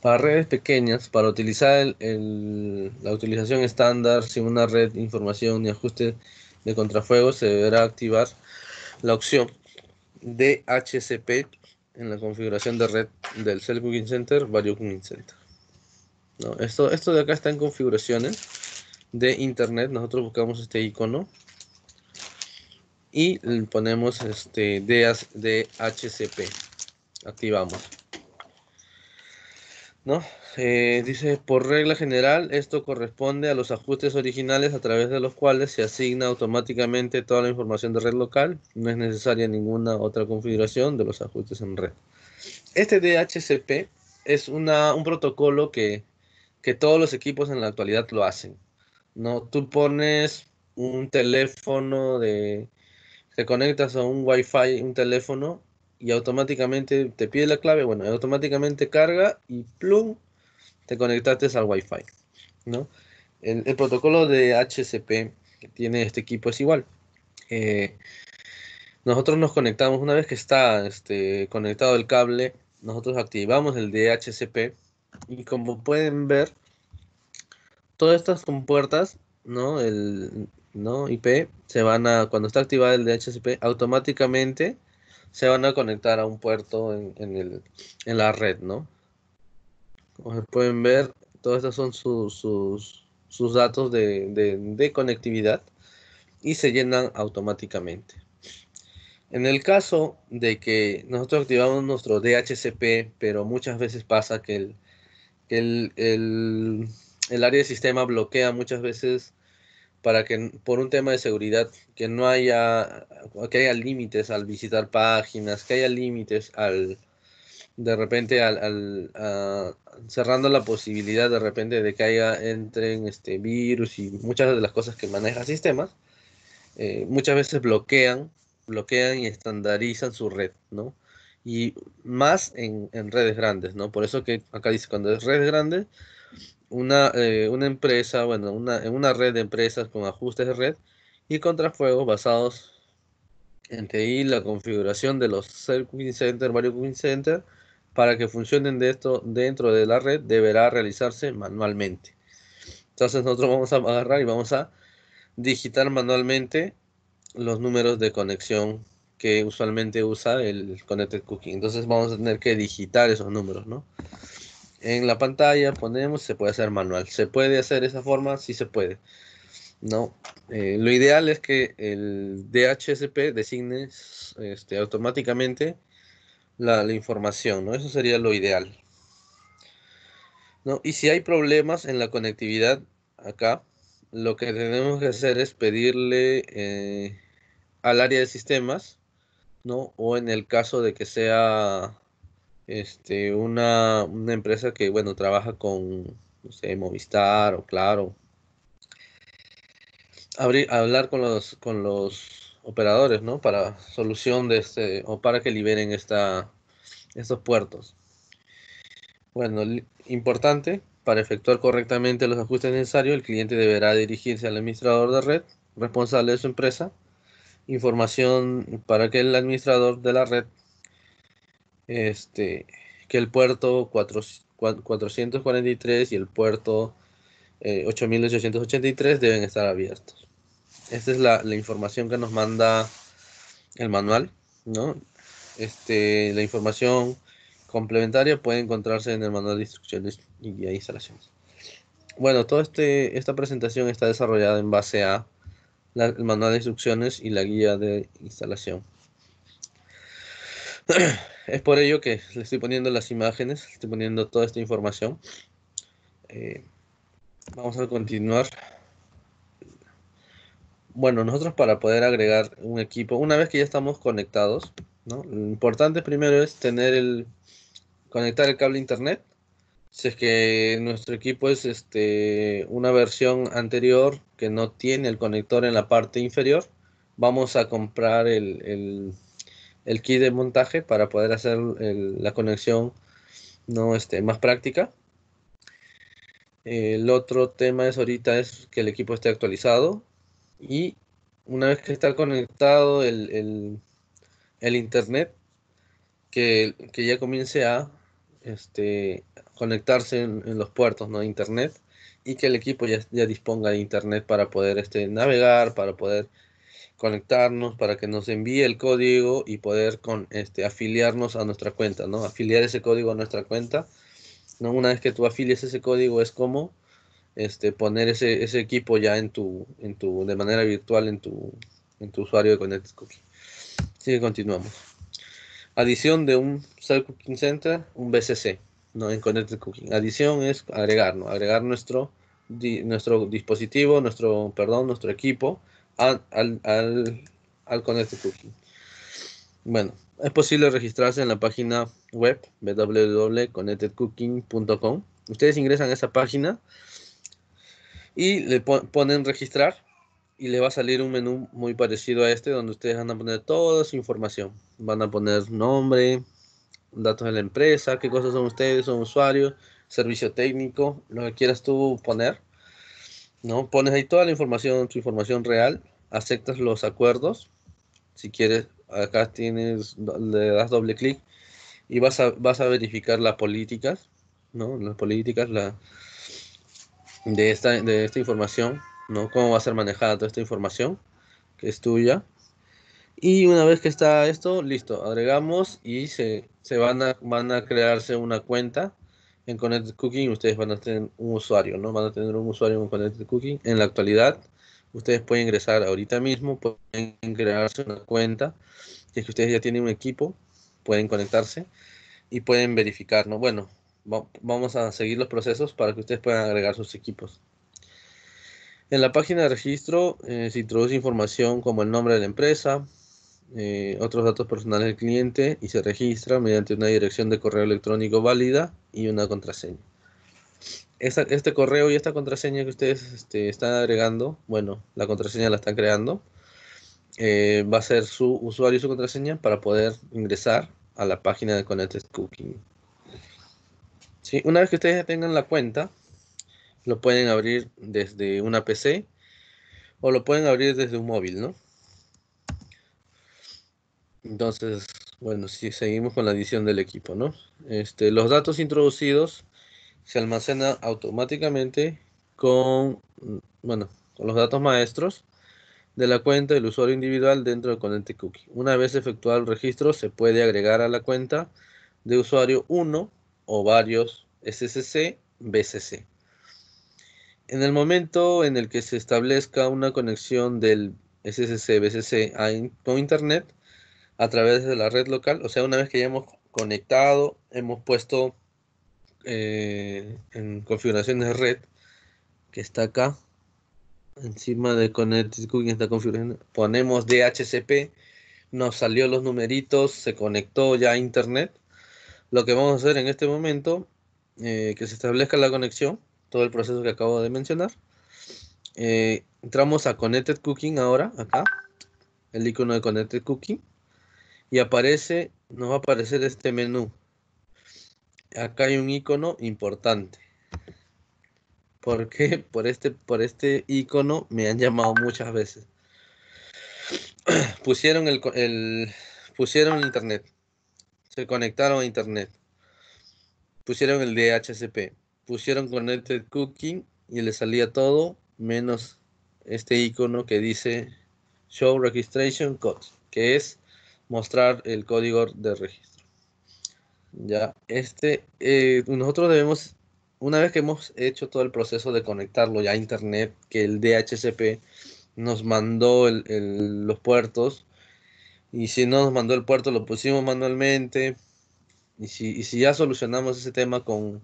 Para redes pequeñas, para utilizar la utilización estándar sin una red de información ni ajuste de contrafuego, se deberá activar la opción DHCP en la configuración de red del Cell Booking Center, Value Booking Center. esto, esto de acá está en configuraciones de internet. Nosotros buscamos este icono y ponemos este DHCP. Activamos. ¿no? Eh, dice, por regla general, esto corresponde a los ajustes originales a través de los cuales se asigna automáticamente toda la información de red local. No es necesaria ninguna otra configuración de los ajustes en red. Este DHCP es una, un protocolo que, todos los equipos en la actualidad lo hacen. ¿no? Tú pones un teléfono de... Te conectas a un Wi-Fi, un teléfono, y automáticamente te pide la clave, bueno, automáticamente carga y plum, te conectaste al Wi-Fi, ¿no? El, protocolo de HCP que tiene este equipo es igual. Eh, nosotros nos conectamos, una vez que está este, conectado el cable, nosotros activamos el DHCP y como pueden ver, todas estas compuertas, ¿no? El, ¿no? IP se van a, cuando está activado el DHCP, automáticamente se van a conectar a un puerto en, la red, ¿no? Como pueden ver, todos estos son sus, datos de, conectividad y se llenan automáticamente. En el caso de que nosotros activamos nuestro DHCP, pero muchas veces pasa que el, el, el área de sistema bloquea muchas veces para que por un tema de seguridad que no haya que haya límites al visitar páginas que haya límites al de repente al, cerrando la posibilidad de repente de que haya entren este virus y muchas de las cosas que maneja sistemas eh, muchas veces bloquean bloquean y estandarizan su red no y más en, en redes grandes no por eso que acá dice cuando es redes grandes una, eh, una empresa, bueno, una, una red de empresas con ajustes de red y contrafuegos basados en TI, la configuración de los Circuit Center, Mario Center, para que funcionen de esto dentro de la red, deberá realizarse manualmente. Entonces nosotros vamos a agarrar y vamos a digitar manualmente los números de conexión que usualmente usa el Connected Cooking. Entonces vamos a tener que digitar esos números, ¿no? en la pantalla, ponemos, se puede hacer manual. ¿Se puede hacer de esa forma? Sí se puede. No, eh, lo ideal es que el DHCP designe este, automáticamente la, información, ¿no? Eso sería lo ideal. Y si hay problemas en la conectividad acá, lo que tenemos que hacer es pedirle eh, al área de sistemas, ¿no? O en el caso de que sea este, una, empresa que, bueno, trabaja con, Movistar o Claro. Abrir, hablar con los, con los operadores, ¿no? Para solución de este, o para que liberen estos puertos. Bueno, importante, para efectuar correctamente los ajustes necesarios, el cliente deberá dirigirse al administrador de red responsable de su empresa. Información para que el administrador de la red este, que el puerto 4, 443 y el puerto 8883 eh, deben estar abiertos. Esta es la, información que nos manda el manual, ¿no? Este, la información complementaria puede encontrarse en el manual de instrucciones y guía de instalaciones. Bueno, toda este, esta presentación está desarrollada en base a el manual de instrucciones y la guía de instalación. es por ello que le estoy poniendo las imágenes, le estoy poniendo toda esta información. Eh, vamos a continuar. Bueno, nosotros para poder agregar un equipo, una vez que ya estamos conectados, lo importante primero es tener el conectar el cable internet. Si es que nuestro equipo es este, una versión anterior que no tiene el conector en la parte inferior, vamos a comprar el el kit de montaje para poder hacer la conexión no este, más práctica. El otro tema es ahorita es que el equipo esté actualizado y una vez que está conectado el, el, internet, que, ya comience a este, conectarse en, los puertos ¿no? internet y que el equipo ya, ya disponga de internet para poder este, navegar, para poder conectarnos para que nos envíe el código y poder con este afiliarnos a nuestra cuenta, ¿no? Afiliar ese código a nuestra cuenta. ¿no? Una vez que tú afilies ese código es como este, poner ese, equipo ya en tu, en tu, de manera virtual en tu, en tu usuario de Connected Cooking. Así que continuamos. Adición de un Self Cooking Center, un BCC, ¿no? En Connected Cooking. Adición es agregar, Agregar nuestro, nuestro dispositivo, nuestro, perdón, nuestro equipo al, al, al, Connected Cooking. Bueno, es posible registrarse en la página web www.connectedcooking.com. Ustedes ingresan a esa página y le ponen registrar y le va a salir un menú muy parecido a este donde ustedes van a poner toda su información. Van a poner nombre, datos de la empresa, qué cosas son ustedes, son usuarios, servicio técnico, lo que quieras tú poner. ¿no? Pones ahí toda la información, su información real aceptas los acuerdos. Si quieres, acá tienes, le das doble clic y vas a, vas a verificar las políticas, ¿no? Las políticas la, de, esta, de esta información, ¿no? Cómo va a ser manejada toda esta información que es tuya. Y una vez que está esto, listo, agregamos y se, se van, a, van a crearse una cuenta en Connected Cooking. Ustedes van a tener un usuario, ¿no? Van a tener un usuario en Connected Cooking. En la actualidad, ustedes pueden ingresar ahorita mismo, pueden crearse una cuenta, si es que ustedes ya tienen un equipo, pueden conectarse y pueden verificar, Bueno, vamos a seguir los procesos para que ustedes puedan agregar sus equipos. En la página de registro eh, se introduce información como el nombre de la empresa, eh, otros datos personales del cliente y se registra mediante una dirección de correo electrónico válida y una contraseña este correo y esta contraseña que ustedes este, están agregando, bueno, la contraseña la están creando, eh, va a ser su usuario y su contraseña para poder ingresar a la página de Connected Cooking. Una vez que ustedes tengan la cuenta, lo pueden abrir desde una PC o lo pueden abrir desde un móvil, ¿no? Entonces, bueno, si seguimos con la edición del equipo, ¿no? Este, los datos introducidos se almacena automáticamente con, bueno, con los datos maestros de la cuenta del usuario individual dentro de conecte cookie. Una vez efectuado el registro, se puede agregar a la cuenta de usuario uno o varios SSC, BCC. En el momento en el que se establezca una conexión del SSC, BCC con Internet a través de la red local, o sea, una vez que ya hemos conectado, hemos puesto en eh, en configuraciones red, que está acá, encima de Connected Cooking está configuración, ponemos DHCP, nos salió los numeritos, se conectó ya a internet. Lo que vamos a hacer en este momento, eh, que se establezca la conexión, todo el proceso que acabo de mencionar. Eh, entramos a Connected Cooking ahora, acá, el icono de Connected Cooking, y aparece, nos va a aparecer este menú, acá hay un icono importante. Porque por este, por este icono me han llamado muchas veces. pusieron el, el pusieron internet. Se conectaron a internet. Pusieron el DHCP. Pusieron Connected Cooking y le salía todo menos este icono que dice Show Registration Code, que es mostrar el código de registro. Ya, este, eh, nosotros debemos, una vez que hemos hecho todo el proceso de conectarlo ya a Internet, que el DHCP nos mandó los puertos, y si no nos mandó el puerto, lo pusimos manualmente, y si, ya solucionamos ese tema con,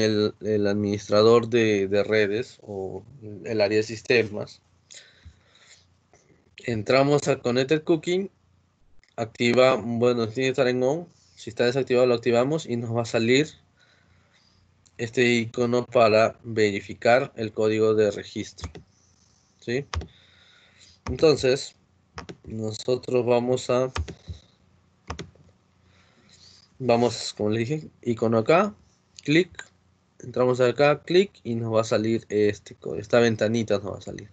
el, administrador de, de redes o el área de sistemas, entramos a Connected Cooking, activa, bueno, tiene que estar en on, si está desactivado lo activamos y nos va a salir este icono para verificar el código de registro. ¿Sí? Entonces, nosotros vamos a... Vamos, como le dije, icono acá, clic, entramos acá, clic y nos va a salir este, esta ventanita nos va a salir.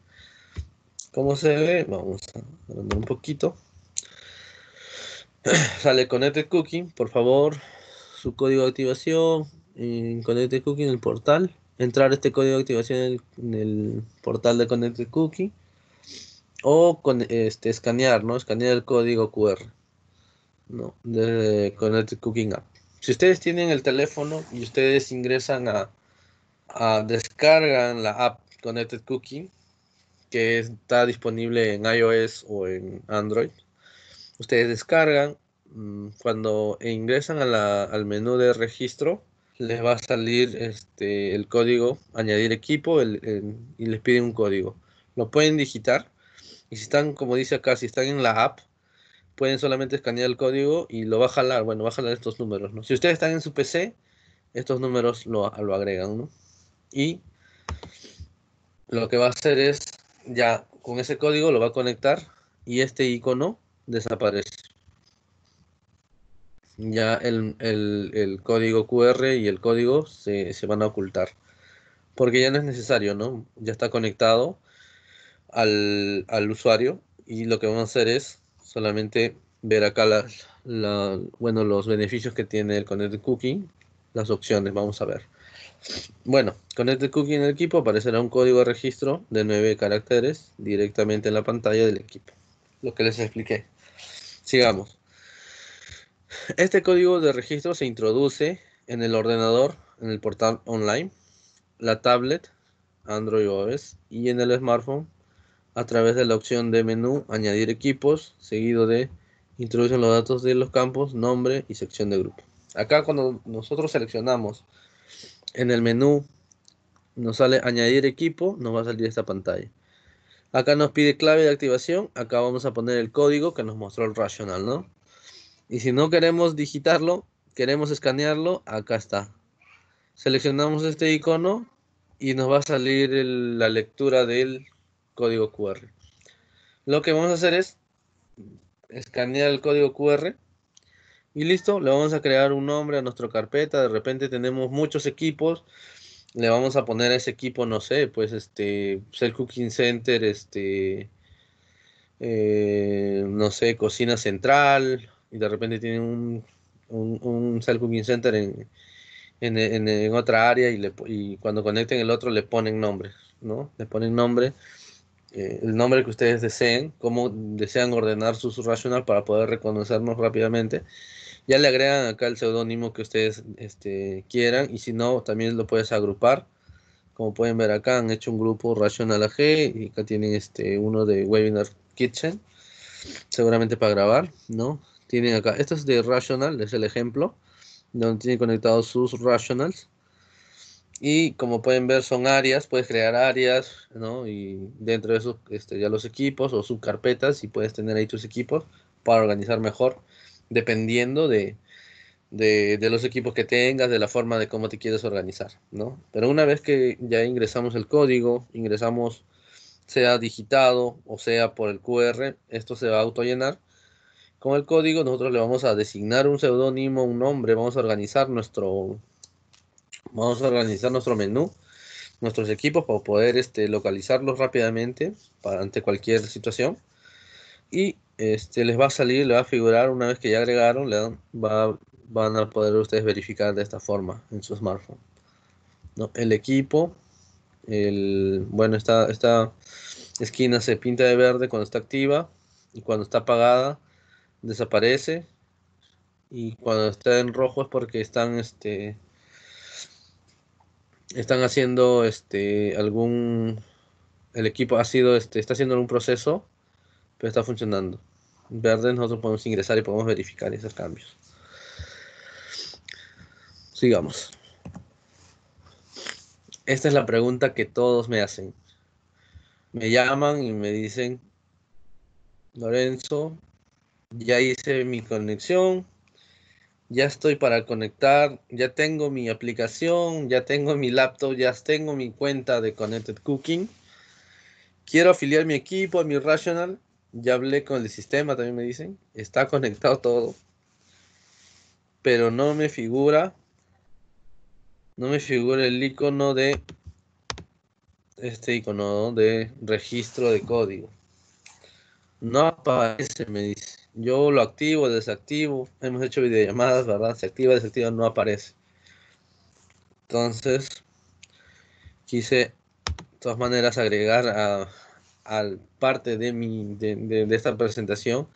¿Cómo se ve? Vamos a agrandar un poquito. sale Connected cookie por favor, su código de activación en eh, Connected en el portal. Entrar este código de activación en el, portal de Connected cookie o con, este, escanear, ¿no? Escanear el código QR. ¿no? De Connected Cooking App. Si ustedes tienen el teléfono y ustedes ingresan a, a descargan la app Connected cookie que está disponible en iOS o en Android, ustedes descargan, mm, cuando ingresan al menú de registro, les va a salir este, el código, añadir equipo y les piden un código. Lo pueden digitar y si están, como dice acá, si están en la app, pueden solamente escanear el código y lo va a jalar, bueno, va a jalar estos números. ¿no? Si ustedes están en su PC, estos números lo, agregan. Y lo que va a hacer es, ya con ese código lo va a conectar y este icono desaparece. Ya el, el, código QR y el código se, se, van a ocultar. Porque ya no es necesario, ¿no? Ya está conectado al, usuario y lo que vamos a hacer es solamente ver acá la, la, bueno, los beneficios que tiene el Connected Cookie, las opciones, vamos a ver. Bueno, Connected Cookie en el equipo aparecerá un código de registro de 9 caracteres directamente en la pantalla del equipo, lo que les expliqué. Sigamos. Este código de registro se introduce en el ordenador, en el portal online, la tablet, Android OS y en el smartphone a través de la opción de menú añadir equipos, seguido de introducir los datos de los campos, nombre y sección de grupo. Acá cuando nosotros seleccionamos en el menú nos sale añadir equipo, nos va a salir esta pantalla. Acá nos pide clave de activación, acá vamos a poner el código que nos mostró el Rational, ¿no? Y si no queremos digitarlo, queremos escanearlo, acá está. Seleccionamos este icono y nos va a salir la lectura del código QR. Lo que vamos a hacer es escanear el código QR y listo, le vamos a crear un nombre a nuestra carpeta. De repente tenemos muchos equipos le vamos a poner a ese equipo, no sé, pues este, pues, el Cooking Center, este, eh, no sé, Cocina Central, y de repente tienen un, un, Cell Cooking Center en, otra área y, le, y, cuando conecten el otro le ponen nombre, ¿no? Le ponen nombre, eh, el nombre que ustedes deseen, cómo desean ordenar su racional para poder reconocernos rápidamente ya le agregan acá el seudónimo que ustedes este, quieran y si no, también lo puedes agrupar. Como pueden ver acá, han hecho un grupo Rational AG y acá tienen este, uno de Webinar Kitchen, seguramente para grabar, ¿no? Tienen acá, esto es de Rational, es el ejemplo, donde tienen conectados sus Rationals. Y como pueden ver, son áreas, puedes crear áreas, ¿no? Y dentro de eso, este, ya los equipos o subcarpetas y puedes tener ahí tus equipos para organizar mejor dependiendo de, los equipos que tengas, de la forma de cómo te quieres organizar, ¿no? Pero una vez que ya ingresamos el código, ingresamos, sea digitado o sea por el QR, esto se va a autollenar. Con el código nosotros le vamos a designar un seudónimo, un nombre, vamos a organizar nuestro, vamos a organizar nuestro menú, nuestros equipos para poder este, localizarlos rápidamente ante cualquier situación. Y este, les va a salir, le va a figurar una vez que ya agregaron, le van a poder ustedes verificar de esta forma en su smartphone. El equipo, bueno, esta, esta esquina se pinta de verde cuando está activa y cuando está apagada desaparece y cuando está en rojo es porque están este están haciendo este algún el equipo ha sido este, está haciendo algún proceso está funcionando. Verde nosotros podemos ingresar y podemos verificar esos cambios. Sigamos. Esta es la pregunta que todos me hacen. Me llaman y me dicen, Lorenzo, ya hice mi conexión, ya estoy para conectar, ya tengo mi aplicación, ya tengo mi laptop, ya tengo mi cuenta de Connected Cooking. Quiero afiliar mi equipo a mi Rational, ya hablé con el sistema, también me dicen. Está conectado todo. Pero no me figura. No me figura el icono de. Este icono de registro de código. No aparece, me dice. Yo lo activo, desactivo. Hemos hecho videollamadas, ¿verdad? Se activa, desactiva, no aparece. Entonces, quise de todas maneras agregar a, al parte de, mi, de, esta presentación,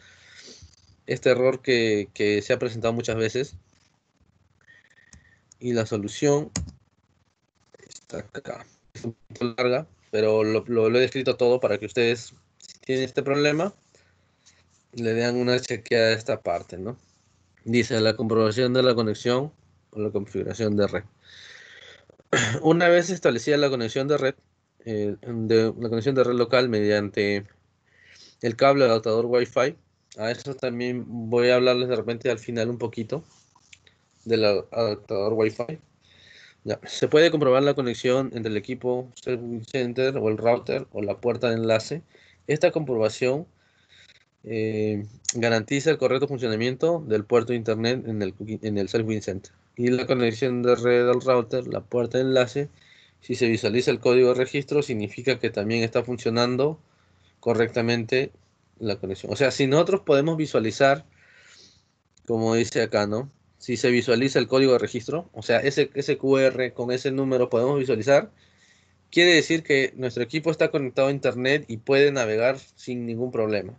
este error que, se ha presentado muchas veces. Y la solución está acá. Es un poquito larga, pero lo, he descrito todo para que ustedes, si tienen este problema, le den una chequeada a esta parte, ¿no? Dice la comprobación de la conexión o la configuración de red. Una vez establecida la conexión de red, eh, de la conexión de red local mediante el cable adaptador Wi-Fi. A eso también voy a hablarles de repente al final un poquito del adaptador Wi-Fi. Ya. Se puede comprobar la conexión entre el equipo Service Center o el router o la puerta de enlace. Esta comprobación eh, garantiza el correcto funcionamiento del puerto de Internet en el, en el Service Center. Y la conexión de red al router, la puerta de enlace si se visualiza el código de registro, significa que también está funcionando correctamente la conexión. O sea, si nosotros podemos visualizar, como dice acá, ¿no? Si se visualiza el código de registro, o sea, ese, QR con ese número podemos visualizar, quiere decir que nuestro equipo está conectado a Internet y puede navegar sin ningún problema.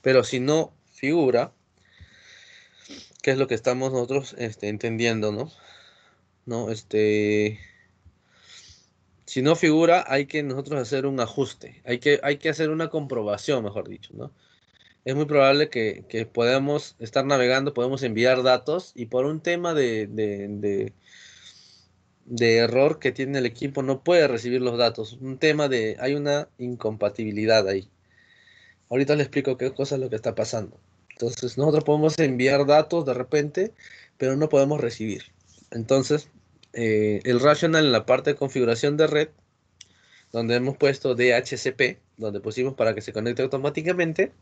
Pero si no figura, ¿qué es lo que estamos nosotros este, entendiendo, ¿no? No, este si no figura, hay que nosotros hacer un ajuste, hay que, hay que hacer una comprobación, mejor dicho, ¿no? Es muy probable que, que podamos estar navegando, podemos enviar datos y por un tema de, de, de, de, error que tiene el equipo no puede recibir los datos. Un tema de, hay una incompatibilidad ahí. Ahorita les explico qué cosa es lo que está pasando. Entonces, nosotros podemos enviar datos de repente, pero no podemos recibir. Entonces, eh, el rational en la parte de configuración de red, donde hemos puesto DHCP, donde pusimos para que se conecte automáticamente.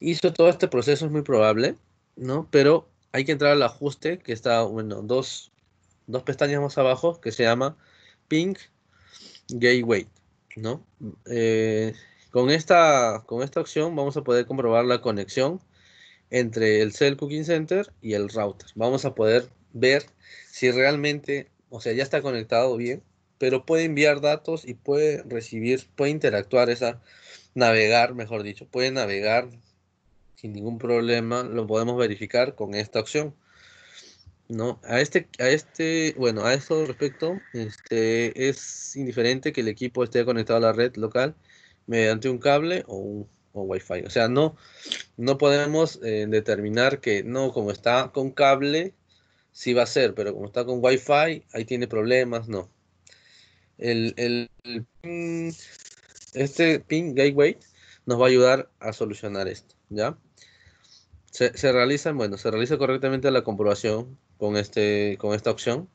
Hizo todo este proceso, es muy probable, ¿no? Pero hay que entrar al ajuste que está, bueno, dos, pestañas más abajo, que se llama Ping Gateway, ¿no? Eh, con, esta, con esta opción vamos a poder comprobar la conexión entre el Cell Cooking Center y el router. Vamos a poder ver si realmente, o sea, ya está conectado bien, pero puede enviar datos y puede recibir, puede interactuar, esa, navegar, mejor dicho, puede navegar sin ningún problema, lo podemos verificar con esta opción. ¿no? A este, a este, bueno, a eso respecto, este, es indiferente que el equipo esté conectado a la red local mediante un cable o un o wifi. O sea, no, no podemos eh, determinar que no, como está con cable, sí va a ser, pero como está con Wi-Fi, ahí tiene problemas, no. El, ping, este pin gateway nos va a ayudar a solucionar esto, ¿ya? Se, se, realiza, bueno, se realiza correctamente la comprobación con, este, con esta opción,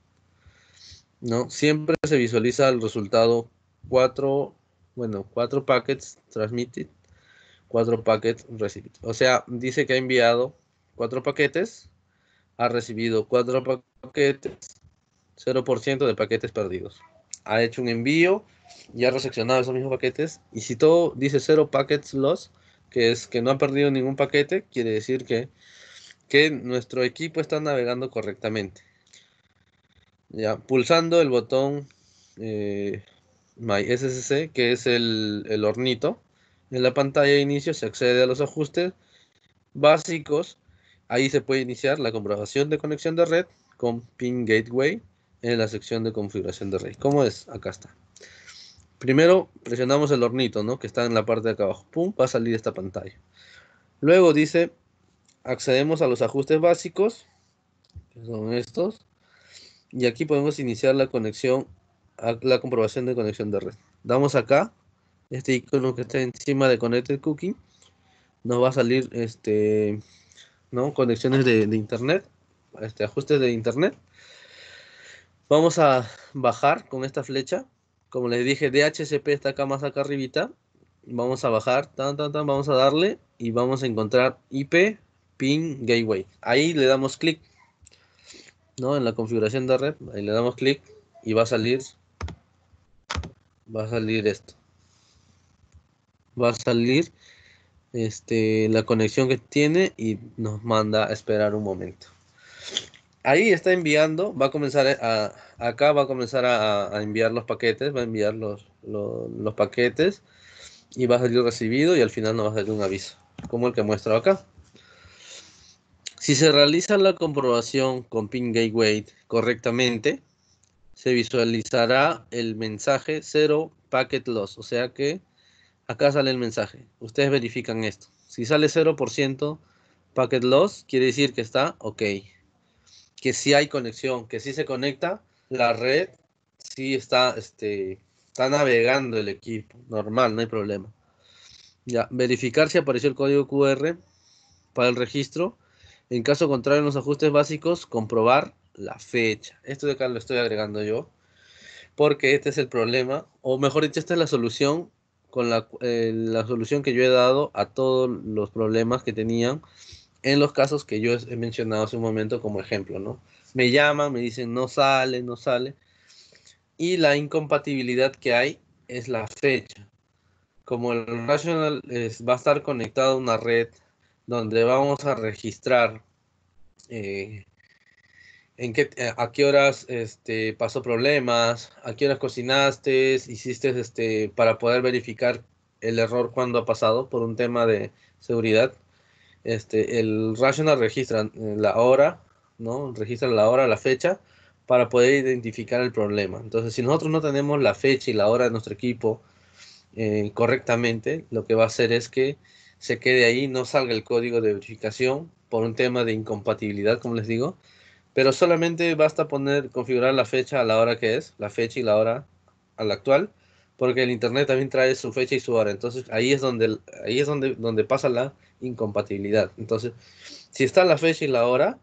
¿no? Siempre se visualiza el resultado 4, bueno, 4 packets transmitted, 4 packets received. O sea, dice que ha enviado 4 paquetes, ha recibido cuatro paquetes, 0% de paquetes perdidos. Ha hecho un envío y ha recepcionado esos mismos paquetes. Y si todo dice 0 packets loss, que es que no ha perdido ningún paquete, quiere decir que, que nuestro equipo está navegando correctamente. Ya, pulsando el botón eh, My que es el, el hornito, en la pantalla de inicio se accede a los ajustes básicos Ahí se puede iniciar la comprobación de conexión de red con Pin Gateway en la sección de configuración de red. ¿Cómo es? Acá está. Primero presionamos el hornito, ¿no? Que está en la parte de acá abajo. Pum, va a salir esta pantalla. Luego dice, accedemos a los ajustes básicos, que son estos. Y aquí podemos iniciar la conexión, la comprobación de conexión de red. Damos acá, este icono que está encima de Connected Cooking. Nos va a salir este Conexiones de, internet, este, ajustes de internet. Vamos a bajar con esta flecha. Como les dije, DHCP está acá más acá arribita. Vamos a bajar, tan, tan, tan, vamos a darle y vamos a encontrar IP PIN gateway. Ahí le damos clic, ¿no? En la configuración de red, ahí le damos clic y va a salir, va a salir esto. Va a salir este, la conexión que tiene y nos manda a esperar un momento. Ahí está enviando, va a comenzar eh, a, acá va a comenzar a, enviar los paquetes, va a enviar los, los, paquetes y va a salir recibido y al final nos va a salir un aviso, como el que muestro acá. Si se realiza la comprobación con Ping Gateway correctamente, se visualizará el mensaje 0 packet loss, o sea que Acá sale el mensaje. Ustedes verifican esto. Si sale 0% packet loss, quiere decir que está ok. Que sí hay conexión, que sí se conecta la red, sí está, este, está navegando el equipo. Normal, no hay problema. Ya, verificar si apareció el código QR para el registro. En caso contrario, en los ajustes básicos, comprobar la fecha. Esto de acá lo estoy agregando yo, porque este es el problema, o mejor dicho, esta es la solución con la, eh, la solución que yo he dado a todos los problemas que tenían en los casos que yo he mencionado hace un momento como ejemplo, ¿no? Me llaman, me dicen no sale, no sale. Y la incompatibilidad que hay es la fecha. Como el Rational va a estar conectado a una red donde vamos a registrar eh, en eh, a qué horas este, pasó problemas, a qué horas cocinaste, hiciste este, para poder verificar el error cuando ha pasado por un tema de seguridad. Este, el Rational registra eh, la hora, ¿no? Registra la hora, la fecha, para poder identificar el problema. Entonces, si nosotros no tenemos la fecha y la hora de nuestro equipo eh, correctamente, lo que va a hacer es que se quede ahí, no salga el código de verificación por un tema de incompatibilidad, como les digo, pero solamente basta poner, configurar la fecha a la hora que es, la fecha y la hora a la actual, porque el internet también trae su fecha y su hora, entonces ahí es donde, ahí es donde, pasa la incompatibilidad. Entonces, si está la fecha y la hora,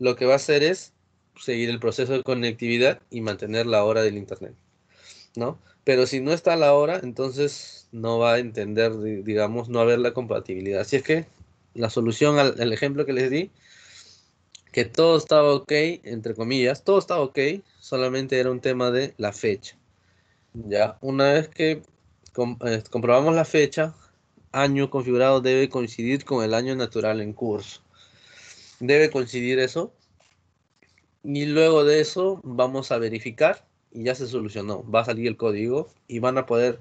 lo que va a hacer es seguir el proceso de conectividad y mantener la hora del internet, ¿no? Pero si no está la hora, entonces no va a entender, digamos, no haber la compatibilidad. Así es que la solución al ejemplo que les di que todo estaba ok, entre comillas, todo estaba ok, solamente era un tema de la fecha. Ya, una vez que eh, comprobamos la fecha, año configurado debe coincidir con el año natural en curso. Debe coincidir eso. Y luego de eso vamos a verificar y ya se solucionó. Va a salir el código y van a poder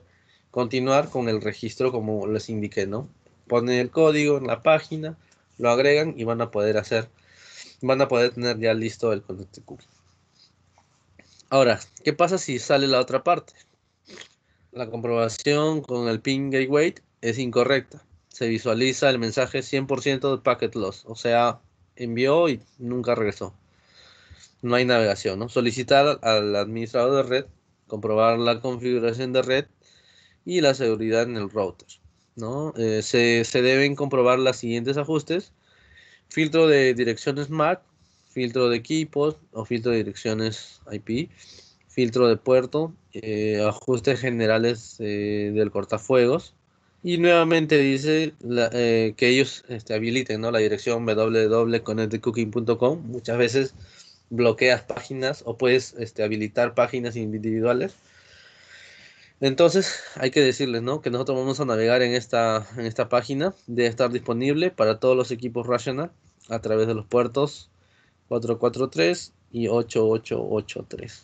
continuar con el registro como les indiqué, ¿no? Ponen el código en la página, lo agregan y van a poder hacer van a poder tener ya listo el contacto. cookie. Ahora, ¿qué pasa si sale la otra parte? La comprobación con el ping gateway es incorrecta. Se visualiza el mensaje 100% de packet loss, o sea, envió y nunca regresó. No hay navegación, Solicitar al administrador de red, comprobar la configuración de red y la seguridad en el router, ¿no? Eh, se, se deben comprobar los siguientes ajustes filtro de direcciones MAC, filtro de equipos o filtro de direcciones IP, filtro de puerto, eh, ajustes generales eh, del cortafuegos. Y nuevamente dice eh, que ellos este, habiliten la dirección www.connectedcooking.com. Muchas veces bloqueas páginas o puedes este, habilitar páginas individuales entonces, hay que decirles, ¿no? Que nosotros vamos a navegar en esta, en esta página. Debe estar disponible para todos los equipos Rational a través de los puertos 443 y 8883.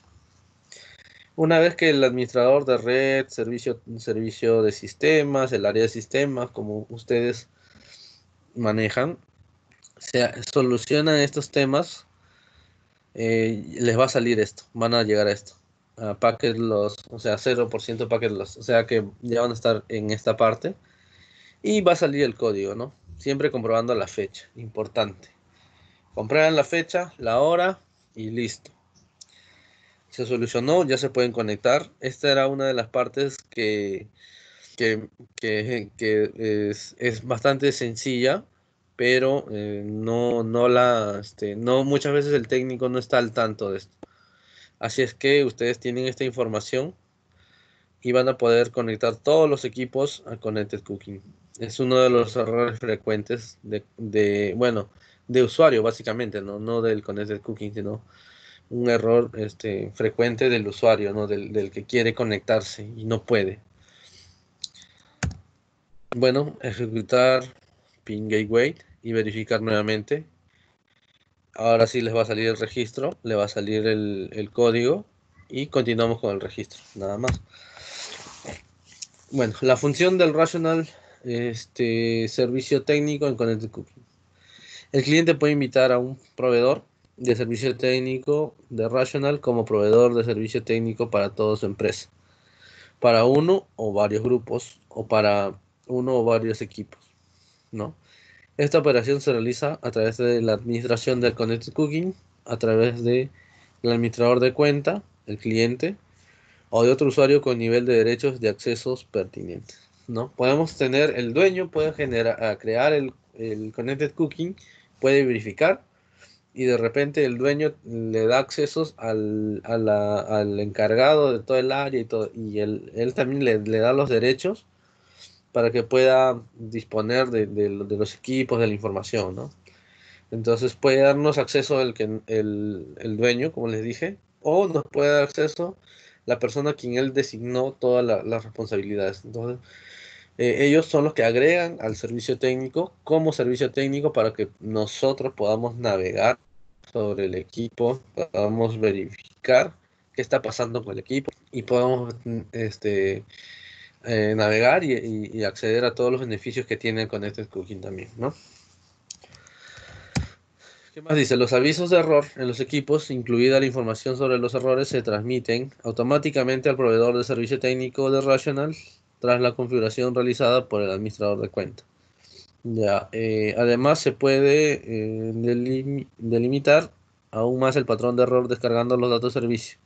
Una vez que el administrador de red, servicio, servicio de sistemas, el área de sistemas, como ustedes manejan, se solucionan estos temas, eh, les va a salir esto, van a llegar a esto a o sea, 0% packet los o sea que ya van a estar en esta parte y va a salir el código, ¿no? Siempre comprobando la fecha, importante. Comprarán la fecha, la hora y listo. Se solucionó, ya se pueden conectar. Esta era una de las partes que, que, es, bastante sencilla, pero eh, no, no la, este, no, muchas veces el técnico no está al tanto de esto. Así es que ustedes tienen esta información y van a poder conectar todos los equipos a Connected Cooking. Es uno de los errores frecuentes de, bueno, de usuario básicamente, ¿no? no del Connected Cooking, sino un error este, frecuente del usuario, Del, del, que quiere conectarse y no puede. Bueno, ejecutar ping gateway y verificar nuevamente. Ahora sí les va a salir el registro, le va a salir el, código y continuamos con el registro, nada más. Bueno, la función del rational este, servicio técnico en Connected Cooking. El cliente puede invitar a un proveedor de servicio técnico de Rational como proveedor de servicio técnico para toda su empresa, para uno o varios grupos o para uno o varios equipos, ¿no? Esta operación se realiza a través de la administración del Connected Cooking, a través del administrador de cuenta, el cliente, o de otro usuario con nivel de derechos de accesos pertinentes. ¿no? Podemos tener, el dueño puede generar, ah, crear el, Connected Cooking, puede verificar y de repente el dueño le da accesos al, al encargado de todo el área y, todo, y él, también le, da los derechos para que pueda disponer de, los equipos, de la información, ¿no? Entonces puede darnos acceso el, dueño, como les dije, o nos puede dar acceso la persona a quien él designó todas las responsabilidades. Entonces, eh, ellos son los que agregan al servicio técnico como servicio técnico para que nosotros podamos navegar sobre el equipo, podamos verificar qué está pasando con el equipo y podamos este, eh, navegar y, acceder a todos los beneficios que tiene este Cooking también, ¿no? ¿Qué más dice? Los avisos de error en los equipos, incluida la información sobre los errores, se transmiten automáticamente al proveedor de servicio técnico de Rational tras la configuración realizada por el administrador de cuenta. Ya, eh, además se puede eh, delimitar aún más el patrón de error descargando los datos de servicio.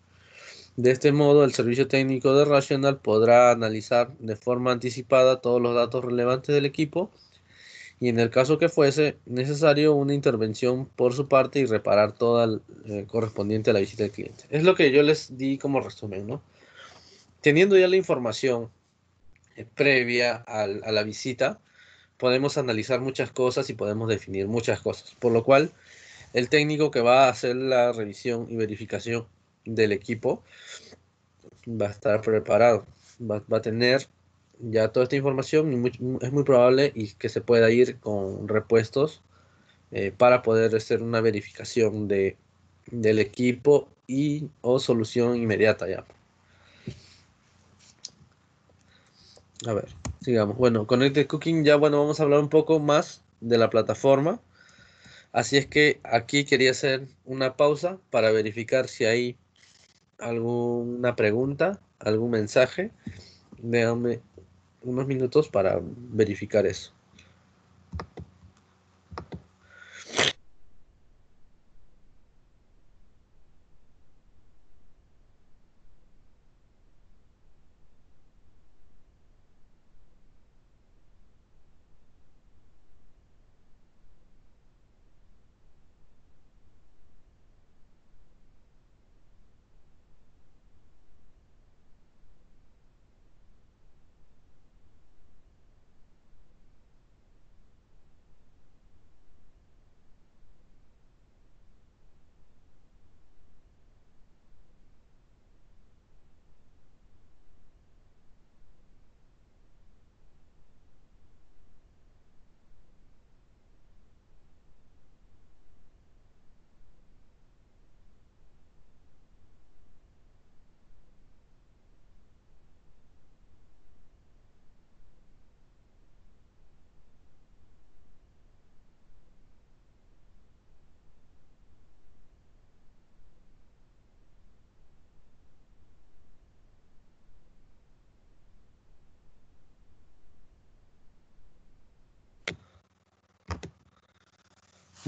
De este modo, el servicio técnico de Rational podrá analizar de forma anticipada todos los datos relevantes del equipo y en el caso que fuese necesario una intervención por su parte y reparar todo el, eh, correspondiente a la visita del cliente. Es lo que yo les di como resumen, Teniendo ya la información eh, previa a la visita, podemos analizar muchas cosas y podemos definir muchas cosas, por lo cual el técnico que va a hacer la revisión y verificación del equipo va a estar preparado, va, a tener ya toda esta información es muy probable y que se pueda ir con repuestos eh, para poder hacer una verificación de, del equipo y o solución inmediata ya. A ver, sigamos. Bueno, con este Cooking ya, bueno, vamos a hablar un poco más de la plataforma. Así es que aquí quería hacer una pausa para verificar si hay alguna pregunta, algún mensaje, déjame unos minutos para verificar eso.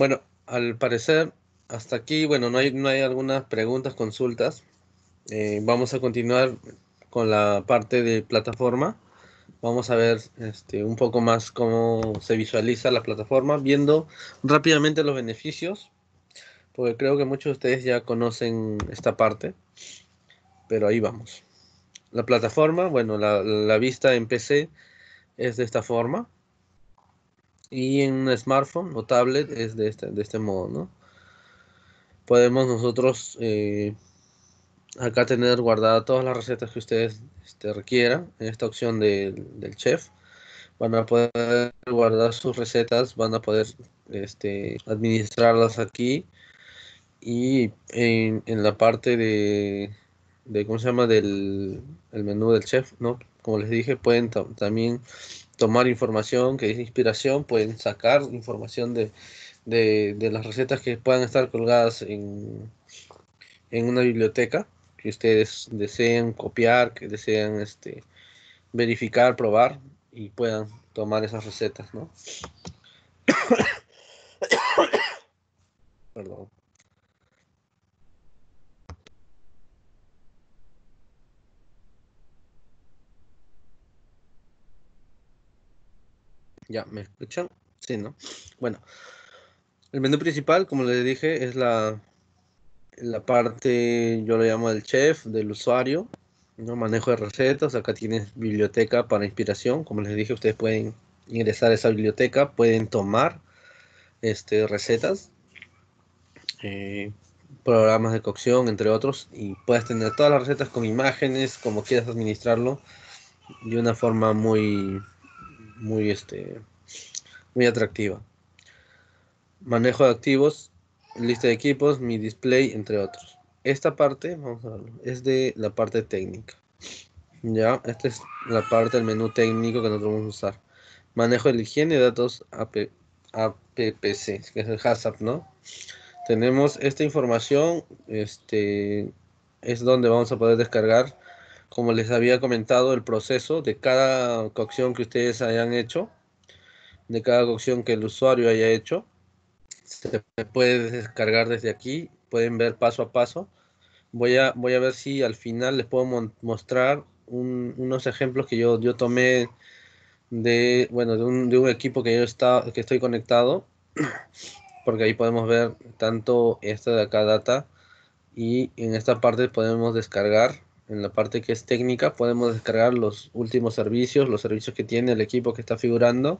Bueno, al parecer, hasta aquí, bueno, no hay, algunas preguntas, consultas. Eh, vamos a continuar con la parte de plataforma. Vamos a ver este, un poco más cómo se visualiza la plataforma, viendo rápidamente los beneficios, porque creo que muchos de ustedes ya conocen esta parte, pero ahí vamos. La plataforma, bueno, la vista en PC es de esta forma y en un smartphone o tablet es de este, de este modo, ¿no? Podemos nosotros eh, acá tener guardadas todas las recetas que ustedes este, requieran en esta opción del chef. Van a poder guardar sus recetas, van a poder este, administrarlas aquí y en, la parte de, de, ¿cómo se llama? Del menú del chef, ¿no? Como les dije, pueden también tomar información que es inspiración, pueden sacar información de, de, las recetas que puedan estar colgadas en, en una biblioteca que ustedes deseen copiar, que deseen este, verificar, probar y puedan tomar esas recetas, ¿no? Perdón. ¿Ya me escuchan? Sí, ¿no? Bueno, el menú principal, como les dije, es la, la parte, yo lo llamo el chef, del usuario, ¿no? manejo de recetas. Acá tienes biblioteca para inspiración. Como les dije, ustedes pueden ingresar a esa biblioteca, pueden tomar este, recetas, eh, programas de cocción, entre otros, y puedes tener todas las recetas con imágenes, como quieras administrarlo, de una forma muy muy, este, muy atractiva. Manejo de activos, lista de equipos, mi display, entre otros. Esta parte, es de la parte técnica. Ya, esta es la parte del menú técnico que nosotros vamos a usar. Manejo de la higiene de datos APPC, que es el HACCP, ¿no? Tenemos esta información, este, es donde vamos a poder descargar como les había comentado, el proceso de cada cocción que ustedes hayan hecho, de cada cocción que el usuario haya hecho. Se puede descargar desde aquí, pueden ver paso a paso. Voy a, voy a ver si al final les puedo mostrar unos ejemplos que yo, yo tomé de, bueno, de, un, de un equipo que yo está, que estoy conectado, porque ahí podemos ver tanto esta de acá data y en esta parte podemos descargar en la parte que es técnica, podemos descargar los últimos servicios, los servicios que tiene el equipo que está figurando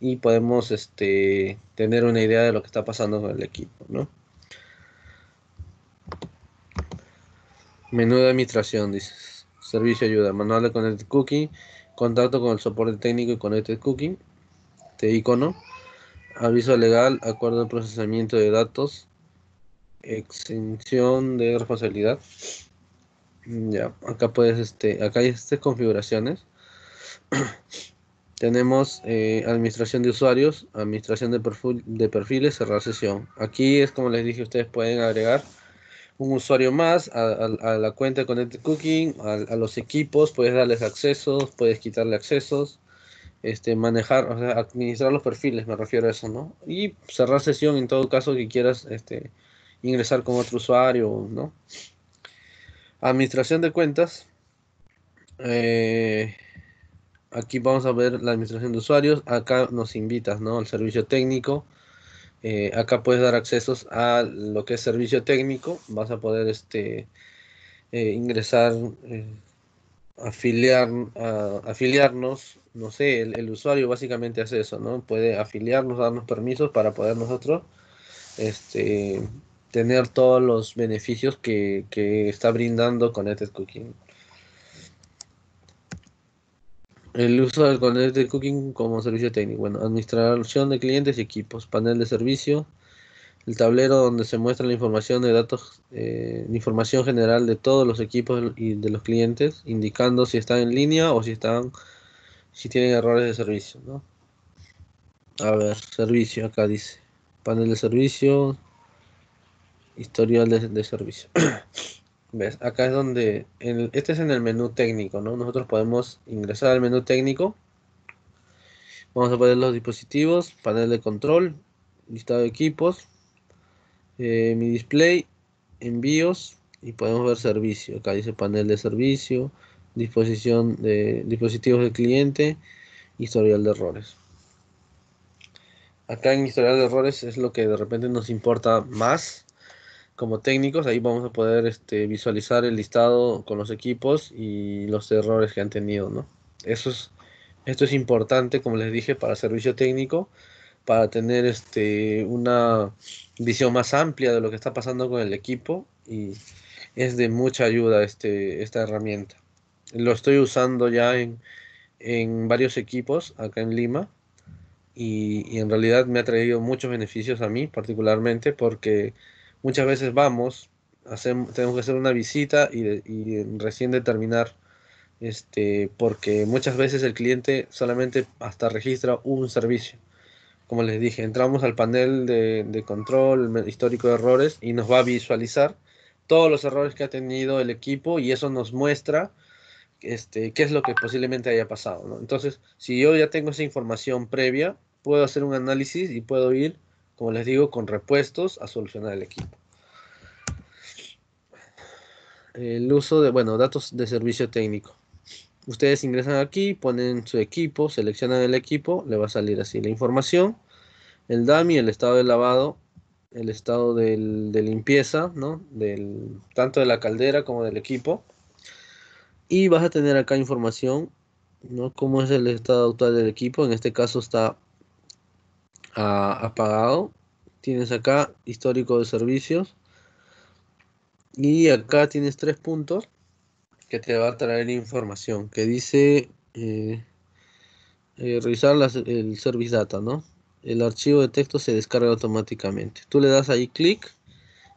y podemos este, tener una idea de lo que está pasando con el equipo. ¿no? Menú de administración, dice. Servicio ayuda, manual de Connected Cookie, contacto con el soporte técnico y Connected Cookie, este icono, aviso legal, acuerdo de procesamiento de datos, exención de responsabilidad. Mm, ya, acá puedes, este, acá hay estas configuraciones. Tenemos eh, administración de usuarios, administración de, de perfiles, cerrar sesión. Aquí es como les dije, ustedes pueden agregar un usuario más a, la cuenta con Connected Cooking, a, los equipos, puedes darles accesos, puedes quitarle accesos, este, manejar, administrar los perfiles, me refiero a eso, ¿no? Y cerrar sesión en todo caso que quieras este, ingresar con otro usuario, ¿no? Administración de cuentas. Eh, aquí vamos a ver la administración de usuarios. Acá nos invitas ¿no? al servicio técnico. Eh, acá puedes dar accesos a lo que es servicio técnico. Vas a poder este, eh, ingresar, afiliar, afiliarnos. No sé, el, usuario básicamente hace eso, ¿no? Puede afiliarnos, darnos permisos para poder nosotros este, tener todos los beneficios que, está brindando Connected Cooking. El uso del Connected Cooking como servicio técnico. Bueno, administración de clientes y equipos, panel de servicio, el tablero donde se muestra la información de datos, eh, información general de todos los equipos y de los clientes, indicando si están en línea o si están, si tienen errores de servicio, A ver, servicio acá dice, panel de servicio, Historial de, servicio. ¿Ves? Acá es donde, este es en el menú técnico, ¿no? Nosotros podemos ingresar al menú técnico. Vamos a poner los dispositivos, panel de control, listado de equipos, eh, mi display, envíos y podemos ver servicio. Acá dice panel de servicio, disposición de dispositivos de cliente, historial de errores. Acá en historial de errores es lo que de repente nos importa más como técnicos, ahí vamos a poder este, visualizar el listado con los equipos y los errores que han tenido, ¿no? Eso es, esto es importante, como les dije, para servicio técnico, para tener este, una visión más amplia de lo que está pasando con el equipo y es de mucha ayuda este, esta herramienta. Lo estoy usando ya en, en varios equipos acá en Lima y, y en realidad me ha traído muchos beneficios a mí particularmente porque muchas veces vamos, hacemos, tenemos que hacer una visita y, recién determinar, este, porque muchas veces el cliente solamente hasta registra un servicio. Como les dije, entramos al panel de, control histórico de errores y nos va a visualizar todos los errores que ha tenido el equipo y eso nos muestra este, qué es lo que posiblemente haya pasado. Entonces, si yo ya tengo esa información previa, puedo hacer un análisis y puedo ir como les digo, con repuestos a solucionar el equipo. El uso de, bueno, datos de servicio técnico. Ustedes ingresan aquí, ponen su equipo, seleccionan el equipo, le va a salir así la información, el dummy, el estado de lavado, el estado de limpieza, ¿no? Del, tanto de la caldera como del equipo. Y vas a tener acá información, ¿no? Cómo es el estado actual del equipo. En este caso está apagado Tienes acá histórico de servicios. Y acá tienes tres puntos que te va a traer información que dice eh, eh, revisar el service data, ¿no? El archivo de texto se descarga automáticamente. Tú le das ahí clic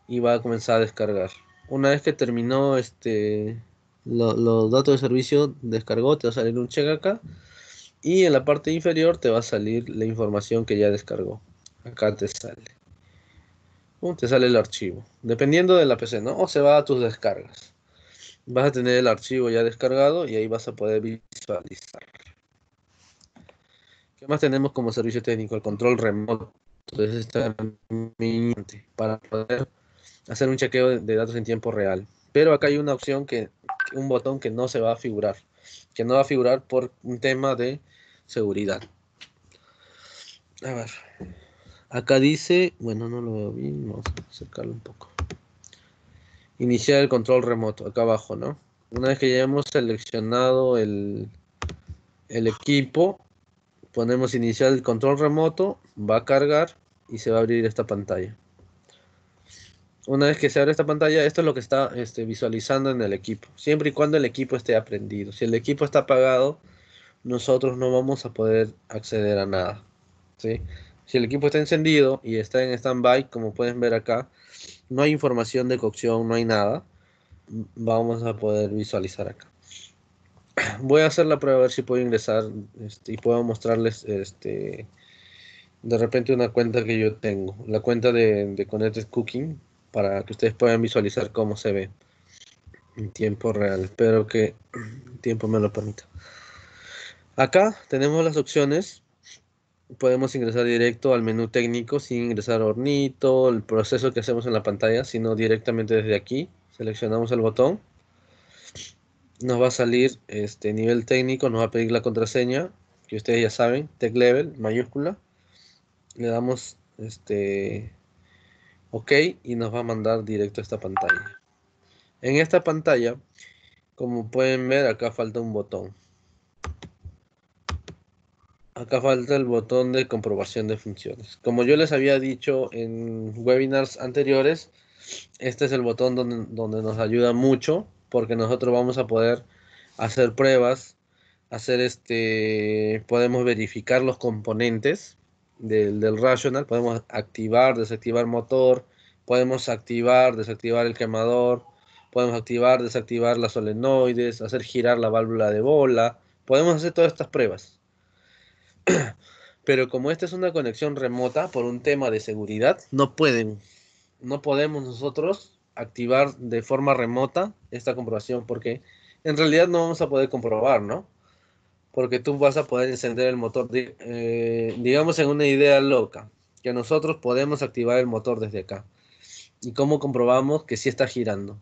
y va a comenzar a descargar. Una vez que terminó este los datos de servicio, descargó, te va a salir un check acá y en la parte inferior te va a salir la información que ya descargó. Acá te sale. Uh, te sale el archivo. Dependiendo de la PC, ¿no? O se va a tus descargas. Vas a tener el archivo ya descargado y ahí vas a poder visualizar. ¿Qué más tenemos como servicio técnico? El control remoto. Entonces está para poder hacer un chequeo de datos en tiempo real. Pero acá hay una opción que, un botón que no se va a figurar que no va a figurar por un tema de seguridad. A ver. Acá dice, bueno, no lo veo bien, vamos a acercarlo un poco. Iniciar el control remoto, acá abajo, ¿no? Una vez que ya hemos seleccionado el, el equipo, ponemos iniciar el control remoto, va a cargar y se va a abrir esta pantalla una vez que se abre esta pantalla, esto es lo que está este, visualizando en el equipo, siempre y cuando el equipo esté aprendido. Si el equipo está apagado, nosotros no vamos a poder acceder a nada. Si el equipo está encendido y está en stand-by, como pueden ver acá, no hay información de cocción, no hay nada. Vamos a poder visualizar acá. Voy a hacer la prueba a ver si puedo ingresar este, y puedo mostrarles este, de repente una cuenta que yo tengo, la cuenta de, de Connected Cooking, para que ustedes puedan visualizar cómo se ve en tiempo real. Espero que el tiempo me lo permita. Acá tenemos las opciones. Podemos ingresar directo al menú técnico sin ingresar Hornito, el proceso que hacemos en la pantalla, sino directamente desde aquí. Seleccionamos el botón. Nos va a salir este nivel técnico, nos va a pedir la contraseña, que ustedes ya saben, tech level, mayúscula. Le damos este OK y nos va a mandar directo a esta pantalla. En esta pantalla, como pueden ver, acá falta un botón. Acá falta el botón de comprobación de funciones. Como yo les había dicho en webinars anteriores, este es el botón donde, nos ayuda mucho porque nosotros vamos a poder hacer pruebas, hacer este, podemos verificar los componentes del, del Rational, podemos activar, desactivar motor, podemos activar, desactivar el quemador, podemos activar, desactivar las solenoides, hacer girar la válvula de bola, podemos hacer todas estas pruebas. Pero como esta es una conexión remota por un tema de seguridad, no pueden, no podemos nosotros activar de forma remota esta comprobación porque en realidad no vamos a poder comprobar, ¿no? porque tú vas a poder encender el motor, eh, digamos en una idea loca, que nosotros podemos activar el motor desde acá. ¿Y cómo comprobamos que sí está girando?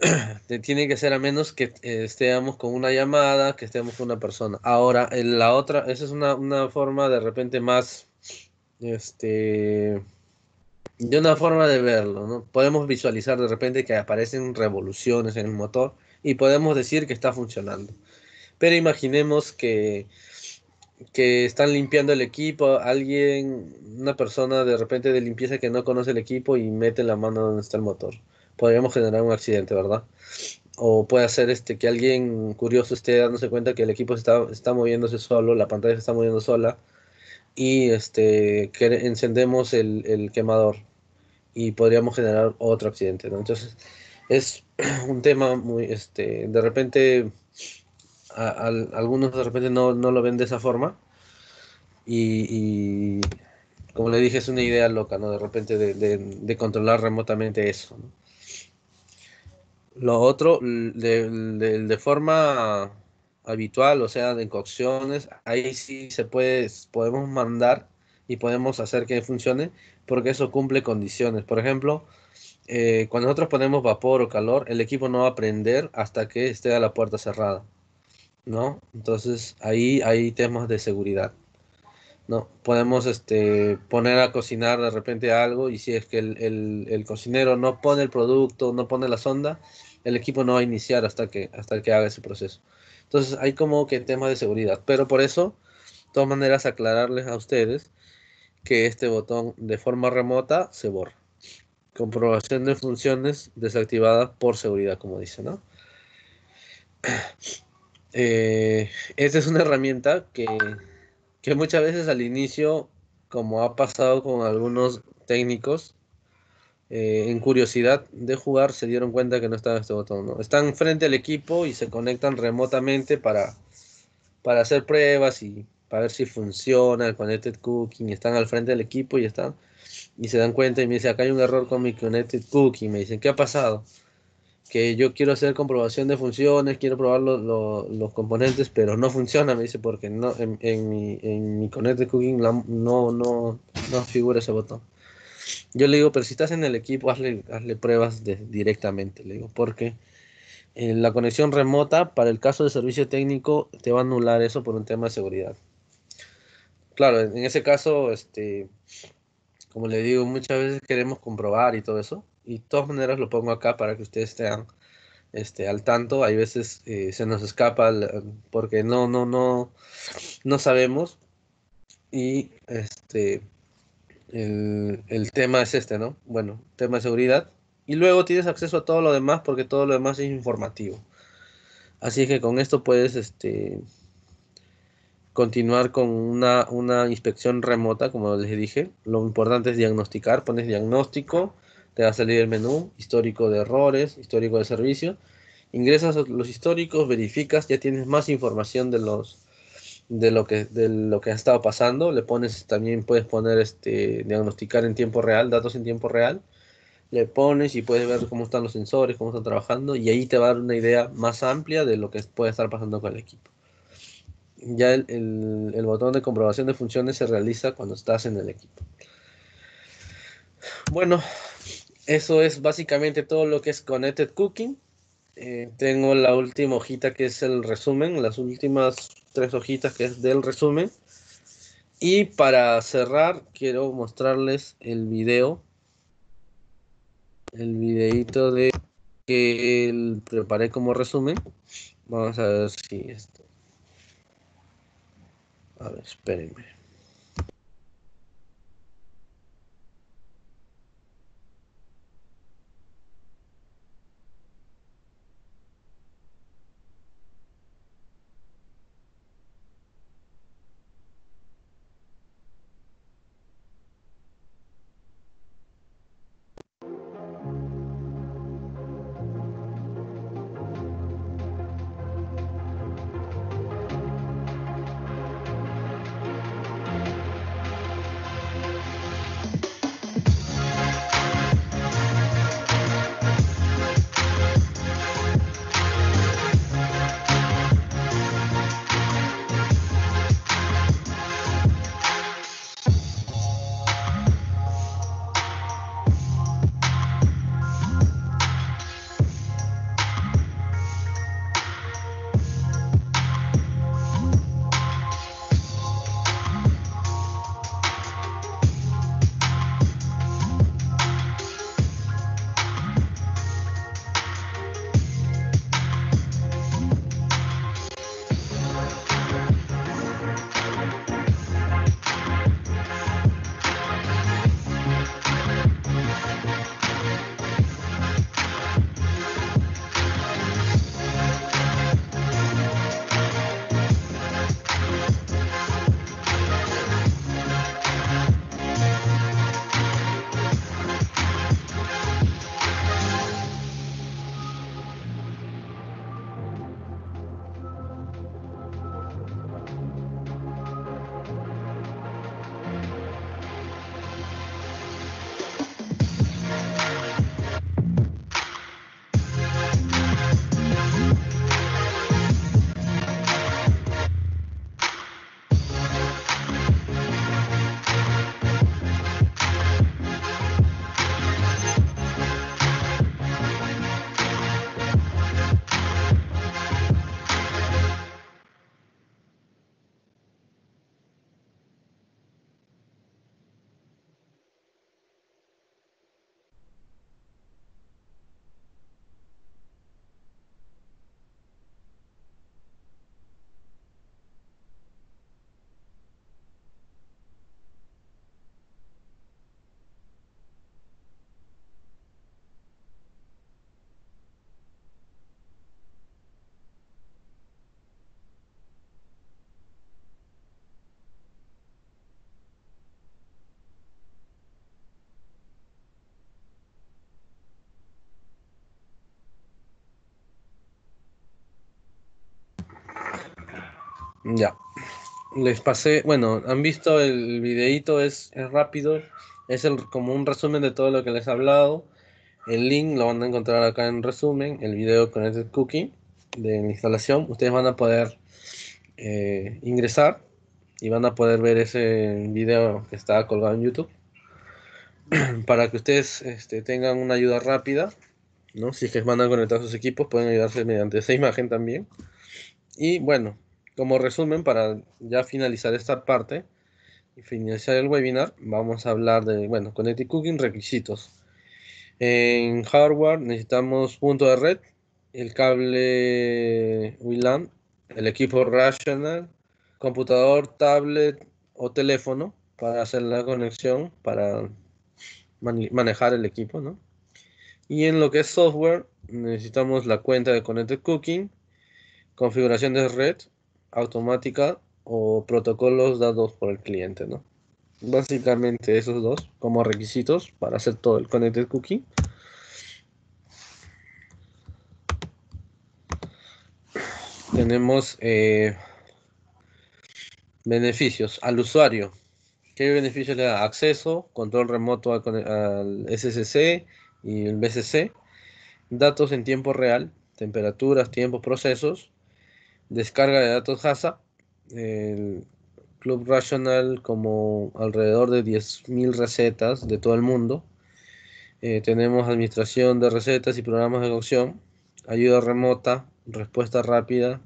Tiene que ser a menos que eh, estemos con una llamada, que estemos con una persona. Ahora, en la otra, esa es una, forma de repente más, este, de una forma de verlo, ¿no? Podemos visualizar de repente que aparecen revoluciones en el motor y podemos decir que está funcionando. Pero imaginemos que, que están limpiando el equipo, alguien, una persona de repente de limpieza que no conoce el equipo y mete la mano donde está el motor. Podríamos generar un accidente, ¿verdad? O puede ser este, que alguien curioso esté dándose cuenta que el equipo está, está moviéndose solo, la pantalla se está moviendo sola y este, que encendemos el, el quemador y podríamos generar otro accidente, ¿no? Entonces es un tema muy, este, de repente algunos de repente no, lo ven de esa forma. Y, como le dije, es una idea loca, ¿no? De repente de, controlar remotamente eso. Lo otro, de, forma habitual, o sea, de cocciones, ahí sí se puede, podemos mandar y podemos hacer que funcione porque eso cumple condiciones. Por ejemplo, eh, cuando nosotros ponemos vapor o calor, el equipo no va a prender hasta que esté a la puerta cerrada. ¿no? Entonces ahí hay temas de seguridad. ¿no? Podemos este, poner a cocinar de repente algo y si es que el, cocinero no pone el producto, no pone la sonda, el equipo no va a iniciar hasta que, hasta que haga ese proceso. Entonces hay como que temas de seguridad, pero por eso, de todas maneras, aclararles a ustedes que este botón de forma remota se borra. Comprobación de funciones desactivadas por seguridad, como dice, ¿no? Eh, esta es una herramienta que, muchas veces al inicio, como ha pasado con algunos técnicos, eh, en curiosidad de jugar se dieron cuenta que no estaba este botón. ¿no? Están frente al equipo y se conectan remotamente para, para hacer pruebas y para ver si funciona el Connected Cooking. Están al frente del equipo y están y se dan cuenta y me dicen, acá hay un error con mi Connected Cooking. Me dicen, ¿qué ha pasado? que yo quiero hacer comprobación de funciones, quiero probar los componentes, pero no funciona, me dice, porque no, en, en mi, en mi Connect Cooking no, no, no figura ese botón. Yo le digo, pero si estás en el equipo, hazle, hazle pruebas de, directamente, le digo, porque eh, la conexión remota, para el caso de servicio técnico, te va a anular eso por un tema de seguridad. Claro, en ese caso, este, como le digo, muchas veces queremos comprobar y todo eso, y de todas maneras lo pongo acá para que ustedes estén este, al tanto. Hay veces eh, se nos escapa porque no, no, no, no sabemos. Y este, el, tema es este, ¿no? Bueno, tema de seguridad. Y luego tienes acceso a todo lo demás porque todo lo demás es informativo. Así que con esto puedes este, continuar con una, una, inspección remota, como les dije. Lo importante es diagnosticar, pones diagnóstico te va a salir el menú, histórico de errores, histórico de servicio. Ingresas a los históricos, verificas, ya tienes más información de los de lo que de lo que ha estado pasando, le pones también puedes poner este diagnosticar en tiempo real, datos en tiempo real. Le pones y puedes ver cómo están los sensores, cómo están trabajando y ahí te va a dar una idea más amplia de lo que puede estar pasando con el equipo ya el, botón de comprobación de funciones se realiza cuando estás en el equipo. Bueno, eso es básicamente todo lo que es Connected Cooking. Eh, tengo la última hojita que es el resumen, las últimas tres hojitas que es del resumen. Y para cerrar, quiero mostrarles el video. El videito de que preparé como resumen. Vamos a ver si esto. A ver, espérenme. Ya. Les pasé, bueno, han visto el videito, es, es rápido, es el, como un resumen de todo lo que les he hablado. El link lo van a encontrar acá en resumen, el video con el este cookie de la instalación. Ustedes van a poder eh, ingresar y van a poder ver ese video que está colgado en YouTube para que ustedes este, tengan una ayuda rápida. ¿no? Si es que van a conectar sus equipos, pueden ayudarse mediante esa imagen también. Y bueno, como resumen, para ya finalizar esta parte y finalizar el webinar, vamos a hablar de, bueno, Connected Cooking requisitos. En hardware necesitamos punto de red, el cable WLAN, el equipo Rational, computador, tablet o teléfono para hacer la conexión, para manejar el equipo, ¿no? Y en lo que es software, necesitamos la cuenta de Connected Cooking, configuración de red, automática o protocolos dados por el cliente, ¿no? Básicamente esos dos como requisitos para hacer todo el connected cookie. Tenemos eh, beneficios al usuario. ¿Qué beneficios le da? Acceso, control remoto al, SCC SSC y el BCC, datos en tiempo real, temperaturas, tiempos, procesos, descarga de datos HASA. El Club Rational, como alrededor de 10.000 recetas de todo el mundo. Eh, tenemos administración de recetas y programas de cocción, ayuda remota, respuesta rápida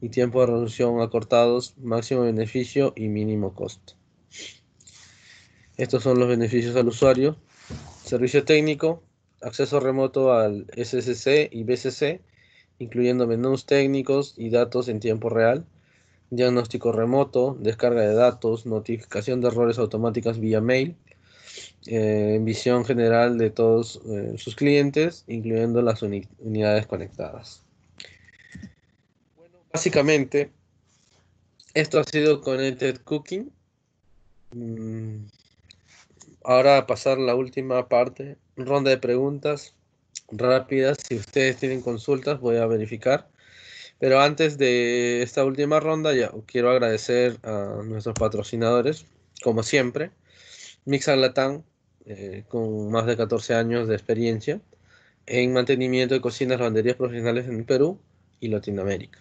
y tiempo de resolución acortados, máximo beneficio y mínimo costo. Estos son los beneficios al usuario. Servicio técnico, acceso remoto al SSC y BCC incluyendo menús técnicos y datos en tiempo real, diagnóstico remoto, descarga de datos, notificación de errores automáticas vía mail, eh, visión general de todos eh, sus clientes, incluyendo las unidades conectadas. Bueno, básicamente, esto ha sido Connected Cooking. Ahora mm, Ahora a pasar la última parte, ronda de preguntas rápidas. Si ustedes tienen consultas, voy a verificar. Pero antes de esta última ronda, ya quiero agradecer a nuestros patrocinadores, como siempre. mixar Latán, eh, con más de 14 años de experiencia en mantenimiento de cocinas, lavanderías profesionales en Perú y Latinoamérica.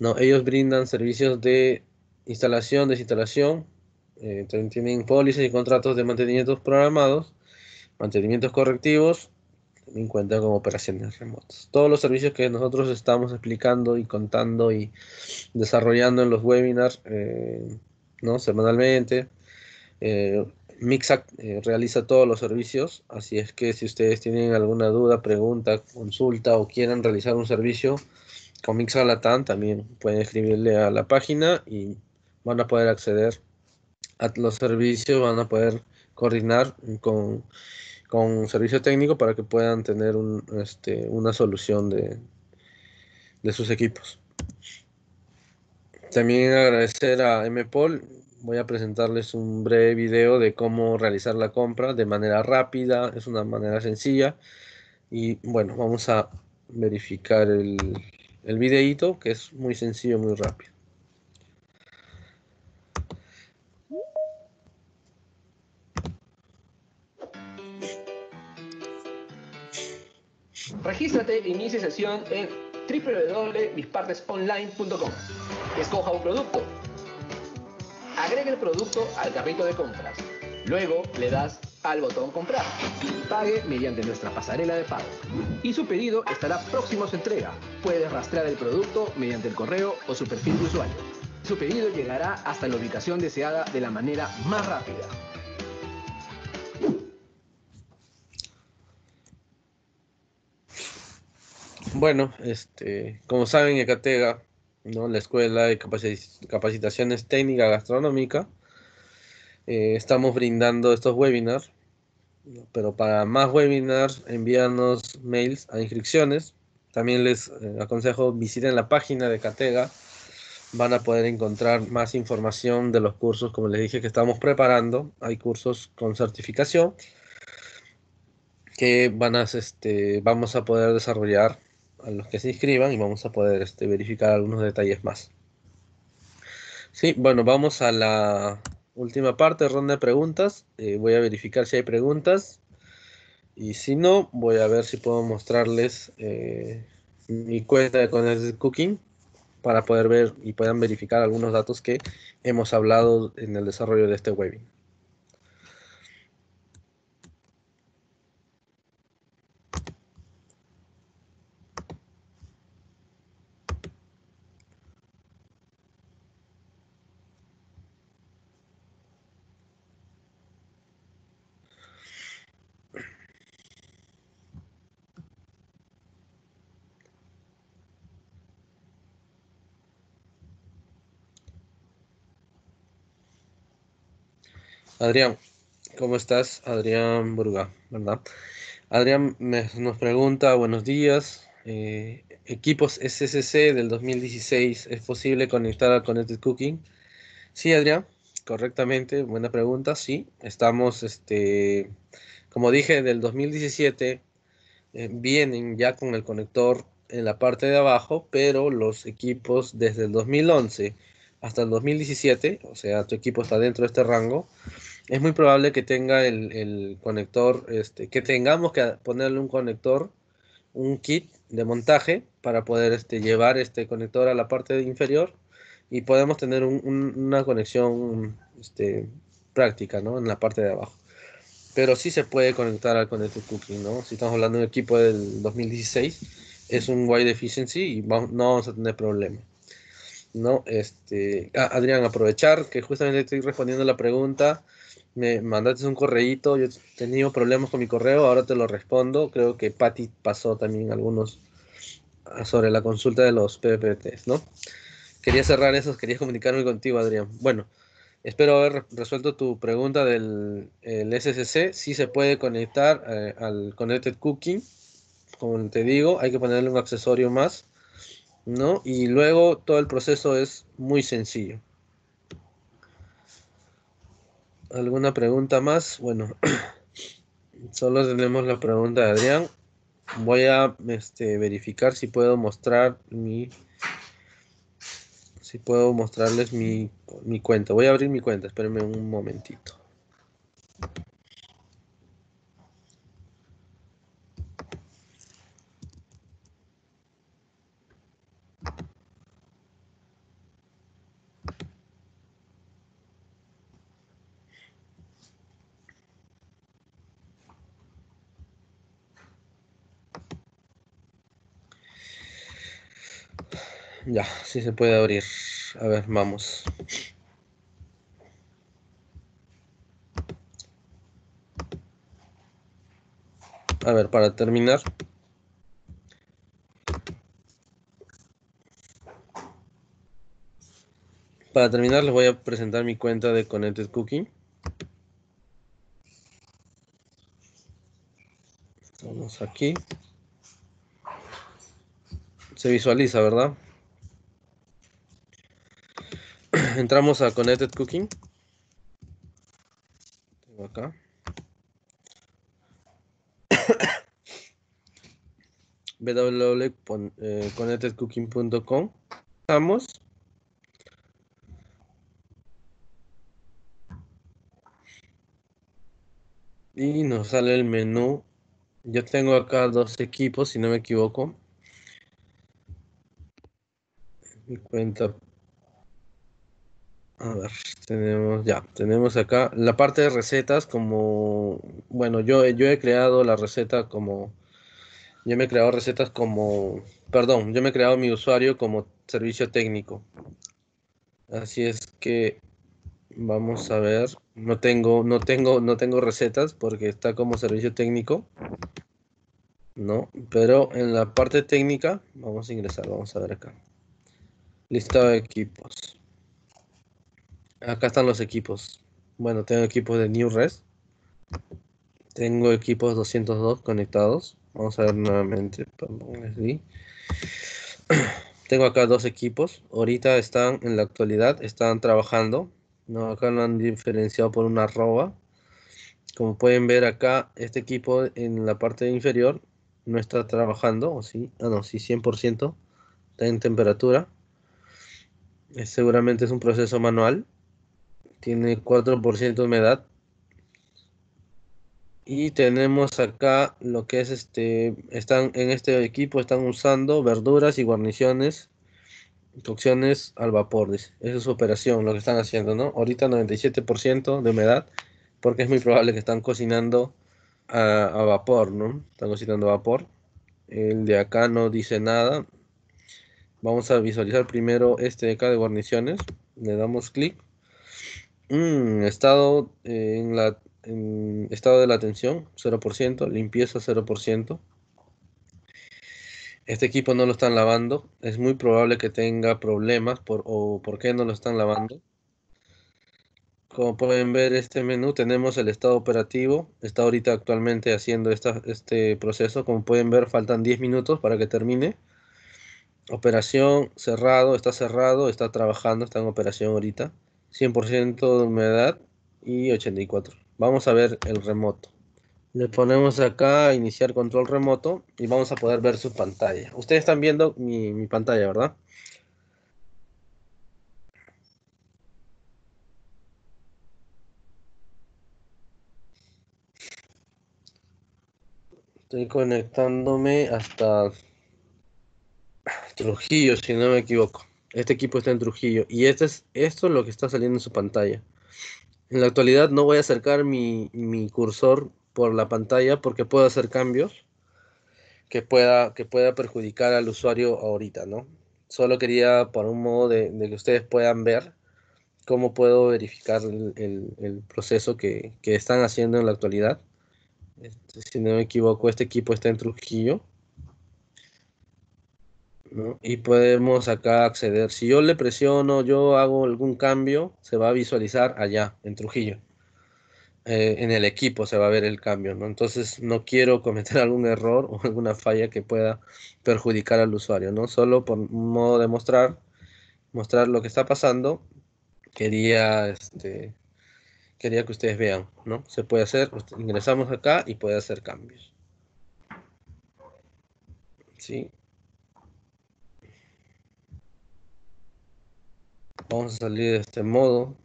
¿No? Ellos brindan servicios de instalación, desinstalación, eh, tienen pólizas y contratos de mantenimientos programados, mantenimientos correctivos, en cuenta con operaciones remotas. Todos los servicios que nosotros estamos explicando y contando y desarrollando en los webinars, eh, ¿no? Semanalmente. Eh, Mixac eh, realiza todos los servicios, así es que si ustedes tienen alguna duda, pregunta, consulta o quieren realizar un servicio con Mixac Latam, también pueden escribirle a la página y van a poder acceder a los servicios, van a poder coordinar con con servicio técnico para que puedan tener este, una solución de, sus equipos. También agradecer a MPOL. Voy a presentarles un breve video de cómo realizar la compra de manera rápida. Es una manera sencilla. Y bueno, vamos a verificar el, el videíto que es muy sencillo, muy rápido. Regístrate e inicia sesión en www.mispartesonline.com. Escoja un producto. Agregue el producto al carrito de compras. Luego le das al botón comprar. Pague mediante nuestra pasarela de pago. Y su pedido estará próximo a su entrega. Puedes rastrear el producto mediante el correo o su perfil de usuario. Su pedido llegará hasta la ubicación deseada de la manera más rápida. Bueno, este, como saben, Ecatega, ¿no? la Escuela de Capacitaciones Técnica Gastronómica, eh, estamos brindando estos webinars, pero para más webinars envíanos mails a inscripciones. También les eh, aconsejo visiten la página de Catega, van a poder encontrar más información de los cursos, como les dije, que estamos preparando. Hay cursos con certificación que van a, este, vamos a poder desarrollar a los que se inscriban y vamos a poder este, verificar algunos detalles más. Sí, bueno, vamos a la última parte, ronda de preguntas. Eh, voy a verificar si hay preguntas. Y si no, voy a ver si puedo mostrarles eh, mi cuenta de Connected Cooking para poder ver y puedan verificar algunos datos que hemos hablado en el desarrollo de este webinar. Adrián, ¿cómo estás? Adrián Burga, ¿verdad? Adrián nos pregunta, buenos días, eh, equipos SSC del 2016, ¿es posible conectar al Connected Cooking? Sí, Adrián, correctamente, buena pregunta, sí, estamos, este, como dije, del 2017 eh, vienen ya con el conector en la parte de abajo, pero los equipos desde el 2011 hasta el 2017, o sea, tu equipo está dentro de este rango, es muy probable que tenga el, el conector, este, que tengamos que ponerle un conector, un kit de montaje para poder este, llevar este conector a la parte inferior y podemos tener un, una conexión este, práctica ¿no? en la parte de abajo. Pero sí se puede conectar al conector este Cooking, ¿no? Si estamos hablando de un equipo del 2016, es un wide efficiency y no vamos a tener problema. ¿no? Este, ah, Adrián, aprovechar que justamente estoy respondiendo la pregunta me mandaste un correíto, yo he tenido problemas con mi correo, ahora te lo respondo. Creo que Patty pasó también algunos ah, sobre la consulta de los PPTs, ¿no? Quería cerrar eso, quería comunicarme contigo, Adrián. Bueno, espero haber resuelto tu pregunta del el SSC. Si se puede conectar eh, al Connected Cooking, como te digo, hay que ponerle un accesorio más, ¿no? Y luego todo el proceso es muy sencillo. ¿Alguna pregunta más? Bueno, solo tenemos la pregunta de Adrián. Voy a este, verificar si puedo mostrar mi. Si puedo mostrarles mi, mi cuenta. Voy a abrir mi cuenta, espérenme un momentito. Ya, si se puede abrir. A ver, vamos. A ver, para terminar. Para terminar les voy a presentar mi cuenta de Connected Cooking. Vamos aquí. Se visualiza, ¿verdad? entramos a Connected Cooking. Tengo acá. www.connectedcooking.com. Estamos. Y nos sale el menú. Yo tengo acá dos equipos, si no me equivoco. Mi cuenta a ver, tenemos ya, tenemos acá la parte de recetas como, bueno, yo, yo he creado la receta como, yo me he creado recetas como, perdón, yo me he creado mi usuario como servicio técnico. Así es que vamos a ver, no tengo, no tengo, no tengo recetas porque está como servicio técnico. No, pero en la parte técnica vamos a ingresar, vamos a ver acá. Listado de equipos. Acá están los equipos. Bueno, tengo equipos de New Res. Tengo equipos 202 conectados. Vamos a ver nuevamente. Tengo acá dos equipos. Ahorita están, en la actualidad, están trabajando. No, acá lo han diferenciado por una arroba. Como pueden ver acá, este equipo en la parte inferior no está trabajando. sí? Ah, no, sí, 100%. Está en temperatura. Eh, seguramente es un proceso manual tiene 4% de humedad. Y tenemos acá lo que es este, están en este equipo están usando verduras y guarniciones, cocciones al vapor, Esa es su operación, lo que están haciendo, ¿no? Ahorita 97% de humedad, porque es muy probable que están cocinando a, vapor, ¿no? Están cocinando a vapor. El de acá no dice nada. Vamos a visualizar primero este de acá de guarniciones. Le damos clic Mm, estado, eh, en la, estado de la atención, 0%, limpieza, 0%. Este equipo no lo están lavando. Es muy probable que tenga problemas por, o por qué no lo están lavando. Como pueden ver este menú, tenemos el estado operativo. Está ahorita actualmente haciendo este proceso. Como pueden ver, faltan 10 minutos para que termine. Operación cerrado, está cerrado, está trabajando, está en operación ahorita. 100% de humedad y 84. Vamos a ver el remoto. Le ponemos acá iniciar control remoto y vamos a poder ver su pantalla. Ustedes están viendo mi, mi pantalla, ¿verdad? Estoy conectándome hasta Trujillo, si no me equivoco. Este equipo está en Trujillo y este es, esto es lo que está saliendo en su pantalla. En la actualidad no voy a acercar mi, cursor por la pantalla porque puedo hacer cambios que pueda, que pueda perjudicar al usuario ahorita, ¿no? Solo quería por un modo de, que ustedes puedan ver cómo puedo verificar el, proceso que, están haciendo en la actualidad. Este, si no me equivoco, este equipo está en Trujillo. Y podemos acá acceder. Si yo le presiono, yo hago algún cambio, se va a visualizar allá, en Trujillo. Eh, en el equipo se va a ver el cambio, ¿no? Entonces no quiero cometer algún error o alguna falla que pueda perjudicar al usuario, ¿no? Solo por modo de mostrar, mostrar lo que está pasando, quería, este, quería que ustedes vean, ¿no? Se puede hacer, ingresamos acá y puede hacer cambios. ¿Sí? Vamos a salir de este modo.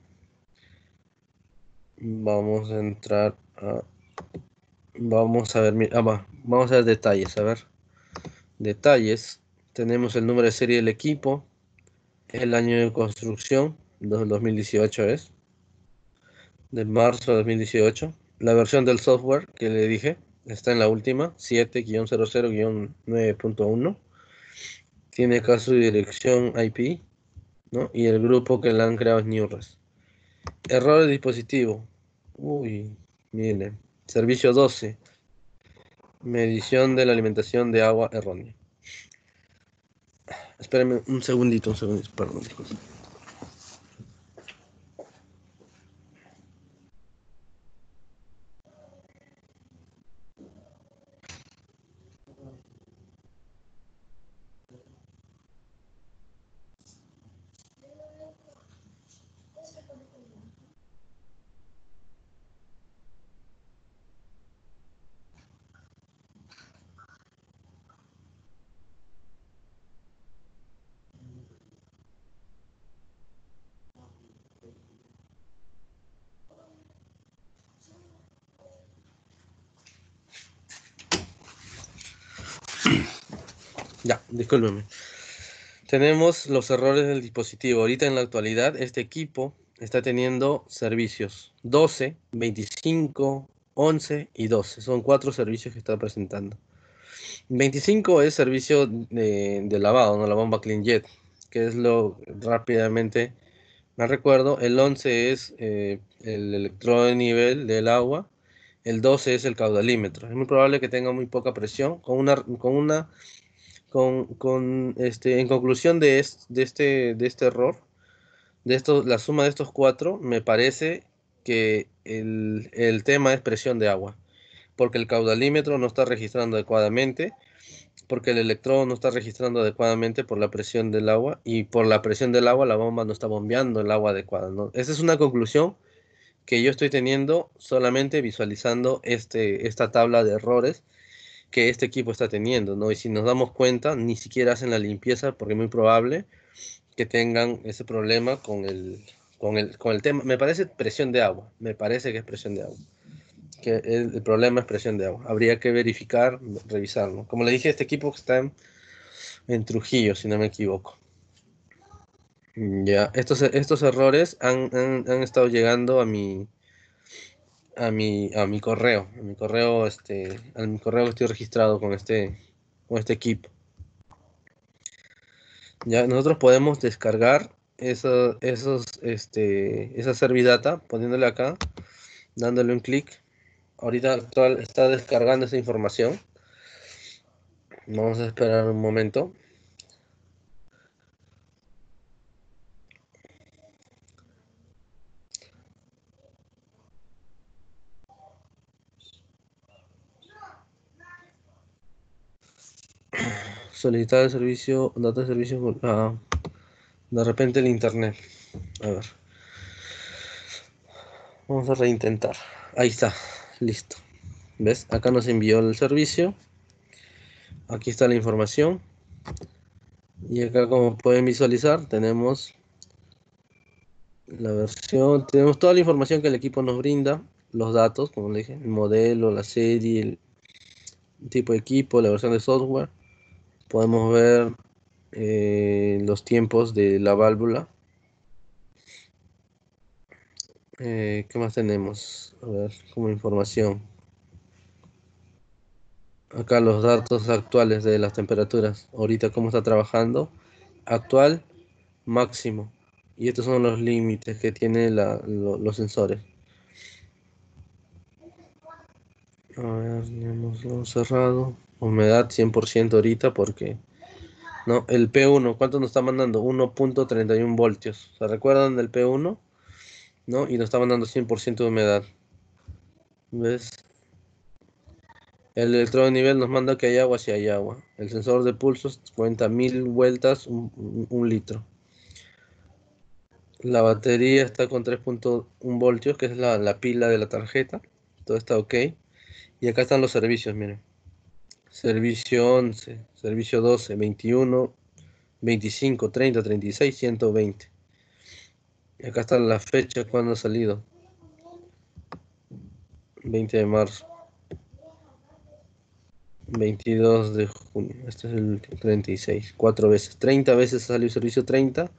Vamos a entrar a... Vamos a ver, ah, vamos a ver detalles, a ver. Detalles. Tenemos el número de serie del equipo, el año de construcción, 2018 es, de marzo de 2018. La versión del software que le dije está en la última, 7-00-9.1. Tiene acá su dirección IP, y el grupo que le han creado es Newres. Error de dispositivo. Uy, miren. Servicio 12. Medición de la alimentación de agua errónea. Espérenme un segundito, un segundito, perdón, Ya, discúlpeme. Tenemos los errores del dispositivo. Ahorita en la actualidad este equipo está teniendo servicios 12, 25, 11 y 12. Son cuatro servicios que está presentando. 25 es servicio de, de lavado, ¿no? la bomba Clean Jet, que es lo rápidamente, me recuerdo. El 11 es eh, el de nivel del agua. El 12 es el caudalímetro. Es muy probable que tenga muy poca presión con una, con una con, este, en conclusión de, de, este, de este error, de estos, la suma de estos cuatro, me parece que el, tema es presión de agua, porque el caudalímetro no está registrando adecuadamente, porque el electrodo no está registrando adecuadamente por la presión del agua y por la presión del agua la bomba no está bombeando el agua adecuada. Esa es una conclusión que yo estoy teniendo solamente visualizando este, esta tabla de errores que este equipo está teniendo, ¿no? Y si nos damos cuenta, ni siquiera hacen la limpieza porque es muy probable que tengan ese problema con el, con el, con el tema. Me parece presión de agua, me parece que es presión de agua. Que el, problema es presión de agua. Habría que verificar, revisarlo. Como le dije, este equipo está en, Trujillo, si no me equivoco. Ya, estos, estos errores han, han estado llegando a mi, a mi, a mi correo, a mi correo, este, a mi correo que estoy registrado con este, con este equipo. Ya nosotros podemos descargar esa, esos, este, esa servidata poniéndole acá, dándole un clic. Ahorita actual está descargando esa información. Vamos a esperar un momento. solicitar el servicio, datos de servicio, ah, de repente el internet. A ver. Vamos a reintentar. Ahí está, listo. ¿Ves? Acá nos envió el servicio. Aquí está la información. Y acá como pueden visualizar tenemos la versión, tenemos toda la información que el equipo nos brinda, los datos, como dije, el modelo, la serie, el tipo de equipo, la versión de software, podemos ver eh, los tiempos de la válvula. Eh, ¿Qué más tenemos? A ver, como información. Acá los datos actuales de las temperaturas. Ahorita cómo está trabajando. Actual, máximo. Y estos son los límites que tienen los sensores. A ver, tenemos lo cerrado humedad 100% ahorita porque no el P1 cuánto nos está mandando 1.31 voltios se recuerdan del P1 no y nos está mandando 100% de humedad ves el electrodo de nivel nos manda que hay agua si hay agua el sensor de pulsos cuenta mil vueltas un, litro la batería está con 3.1 voltios que es la, la pila de la tarjeta todo está ok y acá están los servicios miren Servicio 11, servicio 12, 21, 25, 30, 36, 120. Y acá está la fecha cuando ha salido. 20 de marzo. 22 de junio. Este es el 36. Cuatro veces. 30 veces ha el servicio 30.